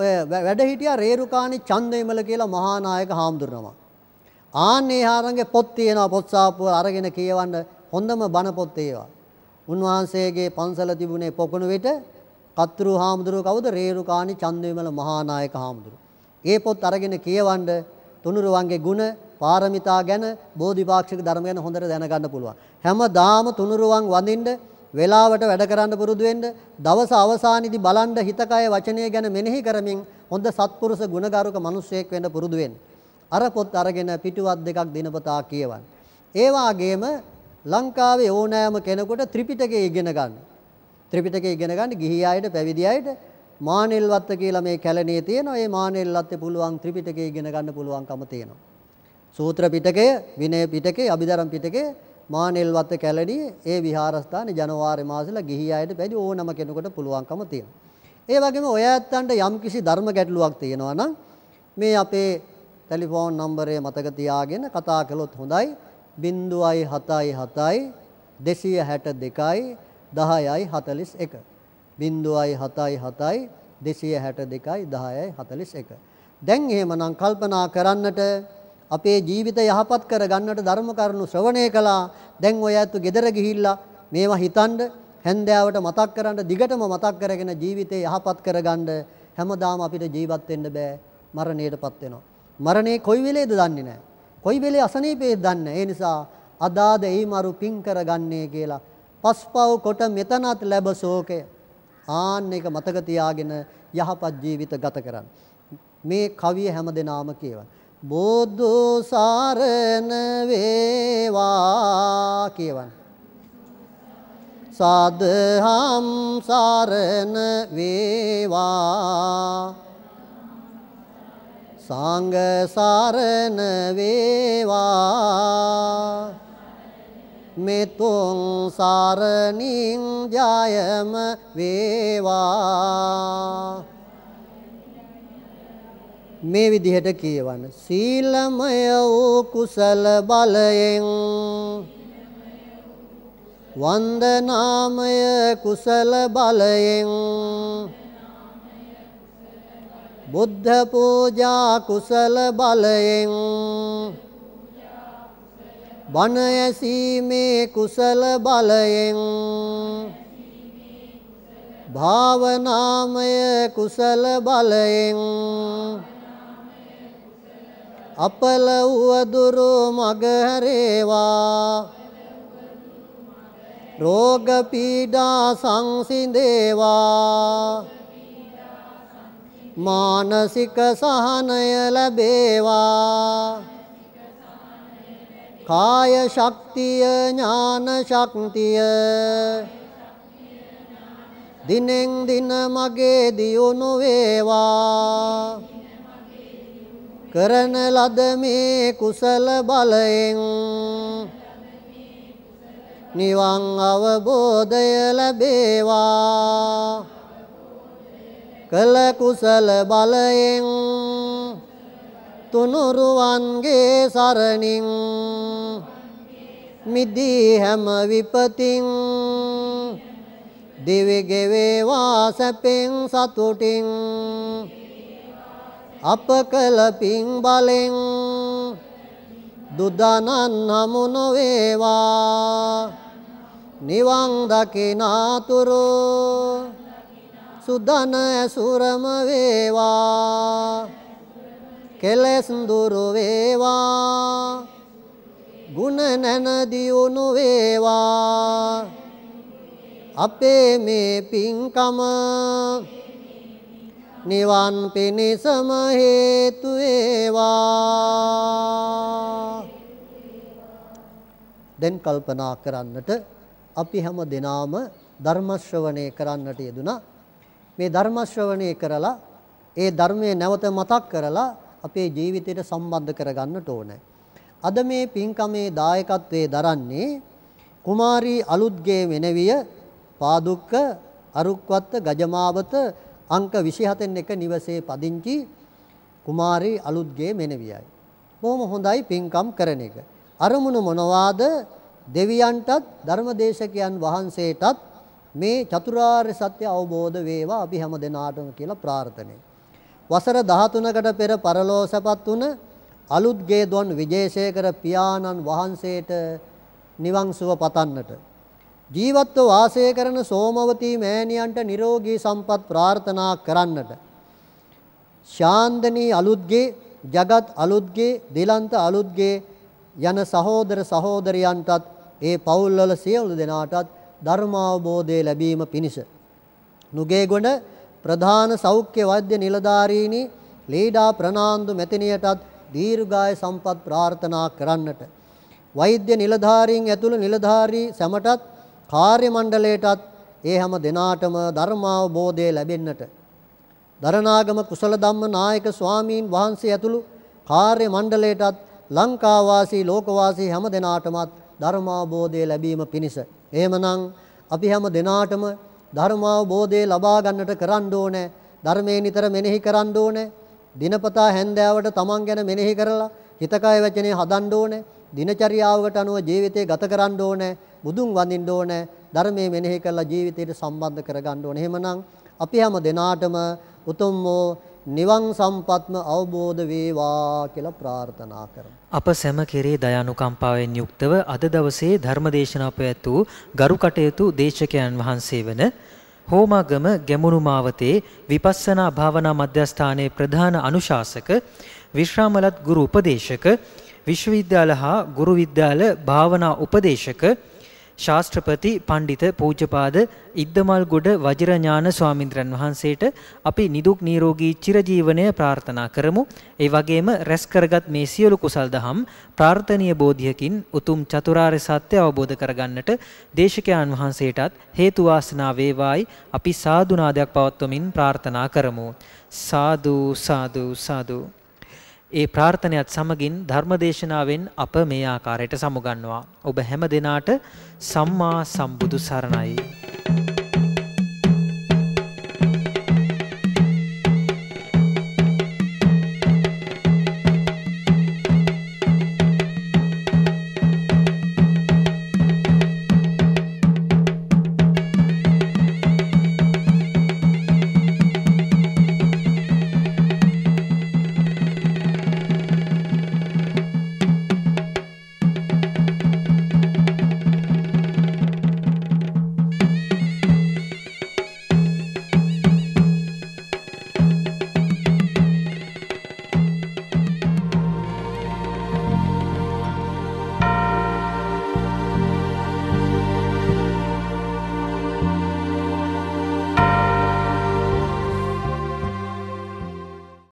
ඔය වැඩ හිටියා රේරුකාණි චන්දවිමල කියලා මහානායක හාමුදුරනවා. ආන්නේ හාරන්ගේ පොත් තියෙනවා පොත් සාප්පුව අරගෙන කියවන්න හොඳම බණපොත් ඒවා. උන්වහන්සේගේ පන්සල තිබුණේ පොකුණු වෙට කතුරු හාමුදුරුව කවුද රේරුකාණි චන්දවිමල මහානායක හාමුදුරුව. ඒ පොත් අරගෙන කියවන්න තුනුරුවන්ගේ ಗುಣ පාරමිතා ගැන බෝධිපාක්ෂික ධර්ම ගැන හොඳට දැනගන්න පුළුවන්. හැමදාම තුනුරුවන් වඳින්න වේලාවට වැඩ කරන්න පුරුදු වෙන්න දවස අවසානයේදී බලන්න හිතකය වචනය ගැන මෙනෙහි කරමින් හොඳ සත්පුරුෂ ගුණගරුක මිනිසෙක් වෙන්න පුරුදු වෙන්න. අර පොත් අරගෙන පිටුවත් දෙකක් දිනපතා කියවන්න. ඒ වාගේම ලංකාවේ ඕනෑම කෙනෙකුට ත්‍රිපිටකය ඉගෙන ගන්න. ත්‍රිපිටකය ඉගෙන ගන්න ගිහි අයට පැවිදි අයට මානෙල්වත්ත කියලා මේ කැලණියේ තියෙනවා. ඒ මානෙල්වත්තේ පුළුවන් ත්‍රිපිටකය ඉගෙන ගන්න පුළුවන්කම තියෙනවා. සූත්‍ර පිටකය, විනය පිටකය, අභිධර්ම පිටකය, මානෙල් වත්ත කැලණියේ ඒ විහාරස්ථානේ ජනවාරි මාසෙල ගිහි අයට බැරි ඕනම කෙනෙකුට පුළුවන්කම තියෙනවා. ඒ වගේම ඔය ඇත්තන්ට යම්කිසි ධර්ම ගැටලුවක් තියෙනවා නම් මේ අපේ ටෙලිෆෝන් නම්බරය මතක තියාගෙන කතා කළොත් හොඳයි. 0.77 262යි 10යි 41 0.77 262යි 10යි 41 දැන් එහෙමනම් කල්පනා කරන්නට අපේ ජීවිත යහපත් කර ගන්නට ධර්ම කරුණු ශ්‍රවණය කළා. දැන් ඔය ඇතු ගෙදර ගිහිල්ලා මේවා හිතනද හැන්දෑවට මතක් කරන් දිගටම මතක් කරගෙන ජීවිතේ යහපත් කරගන්න හැමදාම අපිට ජීවත් වෙන්න බෑ. මරණයටපත් වෙනවා. මරණේ කොයි වෙලේද දන්නේ නැහැ. කොයි වෙලේ අසනීපේද දන්නේ නැහැ. ඒ නිසා අදාද ඒ මරු පිං කරගන්නේ කියලා. පස්පව් කොට මෙතනත් ලැබ ශෝකය. ආන්න එක මතක තියාගෙන යහපත් ජීවිත ගත කරන්න. මේ කවිය හැමදෙනාම කියවන. බුදු සරණ වේවා කියවන සදහම් සරණ වේවා සංඝ සරණ වේවා මෙතුන් සරණින් ජයම වේවා මේ විදිහට කියවන සීලමය වූ කුසල බලයෙන් වන්දනාමය කුසල බලයෙන් බුද්ධ පූජා කුසල බලයෙන් බණ ඇසීමේ කුසල බලයෙන් භාවනාමය කුසල බලයෙන් අපල වූදුරු මග හැරේවා රෝග පීඩා සංසිඳේවා මානසික සහනය ලැබේවා කාය ශක්තිය ඥාන ශක්තිය දිනෙන් දින මගේ දියුණු වේවා කරන ලද මේ කුසල බලයෙන් නිවන් අවබෝධය ලැබේවා කළ කුසල බලයෙන් තුනුරුවන්ගේ සරණින් මිදී හැම විපතින් දිවිගෙවේවා සැපෙන් සතුටින් අප කළ පින් බලෙන් දුදනන් හමු නොවේවා නිවන් දකිනාතුරු සුදන ඇසුරම වේවා කෙලෙස් දුරු වේවා ගුණ නැන දියුණු වේවා අපේ මේ පින්කම නිවන් පිණිසම හේතු වේවා දැන් කල්පනා කරන්නට අපි හැම දිනාම ධර්ම ශ්‍රවණය කරන්නට යෙදුනා මේ ධර්ම ශ්‍රවණය කරලා ඒ ධර්මයේ නැවත මතක් කරලා අපේ ජීවිතයට සම්බන්ධ කරගන්නට ඕනේ අද මේ පින්කමේ දායකත්වයේ දරන්නේ කුමාරී අලුත්ගේ වෙනවිය පාදුක්ක අරුක්වත්ත ගජමාවත අංක 27න් එක නිවසේ පදිංචි කුමාරි අලුත්ගේ මෙනවියයි. බොහොම හොඳයි පින්කම් කරන එක. අරමුණ මොනවාද? දෙවියන්ටත් ධර්මදේශකයන් වහන්සේටත් මේ චතුරාර්ය සත්‍ය අවබෝධ වේවා අපි හැම දෙනාටම කියලා ප්‍රාර්ථනා. වසර 13කට පෙර පරලෝසපත් වුණ අලුත්ගේ දොන් විජේසේකර පියාණන් වහන්සේට නිවන් සුව පතන්නට ජීවත්ව වාසය කරන සෝමවතී මෑණියන්ට නිරෝගී සම්පත් ප්‍රාර්ථනා කරන්නට ශාන්දනී අලුත්ගේ ජගත් අලුත්ගේ දිලන්ත අලුත්ගේ යන සහෝදර සහෝදරයන්ටත් ඒ පවුල්වල සියලු දෙනාටත් ධර්මාවබෝධය ලැබීම පිණිස නුගේගොඩ ප්‍රධාන සෞඛ්‍ය වෛද්‍ය නිලධාරීනි ලීඩා ප්‍රනාන්දු මෙතනියටත් දීර්ඝාය සම්පත් ප්‍රාර්ථනා කරන්නට වෛද්‍ය නිලධාරීන් ඇතුළු නිලධාරී සැමටත් කාර්ය මණ්ඩලයටත් ඒ හැම දෙනාටම ධර්මාවබෝධය ලැබෙන්නට දරණාගම කුසල ධම්ම නායක ස්වාමීන් වහන්සේ ඇතුළු කාර්ය මණ්ඩලයටත් ලංකාවාසී ලෝකවාසී හැම දෙනාටමත් ධර්මාවබෝධය ලැබීම පිණිස එහෙමනම් අපි හැම දෙනාටම ධර්මාවබෝධය ලබා ගන්නට කරන්න ඕනේ ධර්මයේ නිතර මෙනෙහි කරන්න ඕනේ දිනපතා හැන්දෑවට තමන් ගැන මෙනෙහි කරලා හිතකය වචනේ හදන්න ඕනේ දිනචරියාවකට අනුව ජීවිතය ගත කරන්න ඕනේ බුදුන් වඳින්න ඕන ධර්මයේ මෙනෙහි කරලා ජීවිතයට සම්බන්ධ කරගන්න ඕන. එහෙමනම් අපි හැම දිනාටම උතුම් වූ නිවන් සම්පත්ම අවබෝධ වේවා කියලා ප්‍රාර්ථනා කරමු. අප සැම කෙරේ දයානුකම්පාවෙන් යුක්තව අද දවසේ ධර්මදේශනා පැවැත්වූ ගරු කටයුතු දේශකයන් වහන්සේ වන හෝමාගම ගැමුණු මාවතේ විපස්සනා භාවනා මධ්‍යස්ථානයේ ප්‍රධාන අනුශාසක විශ්‍රාමලත් ගුරු උපදේශක විශ්වවිද්‍යාල හා ගුරු විද්‍යාල භාවනා උපදේශක ශාස්ත්‍රපති පණ්ඩිත පූජ්‍යපාද ඉද්දමල්ගොඩ වජිරඥාන ස්වාමින්ද්‍රයන් වහන්සේට අපි නිදුක් නිරෝගී චිරජීවනය ප්‍රාර්ථනා කරමු. ඒ වගේම රැස් කරගත් මේ සියලු කුසල් දහම් ප්‍රාර්ථනීය බෝධියකින් උතුම් චතුරාර්ය සත්‍ය අවබෝධ කරගන්නට දේශකයන් වහන්සේටත් හේතු වාසනා වේවායි අපි සාදුනාදයක් පවත්වමින් ප්‍රාර්ථනා කරමු. සාදු සාදු සාදු ඒ ප්‍රාර්ථනයත් සමගින් ධර්මදේශනාවෙන් අප මේ ආකාරයට සමුගන්නවා. ඔබ හැම දෙනාට සම්මා සම්බුදු සරණයි.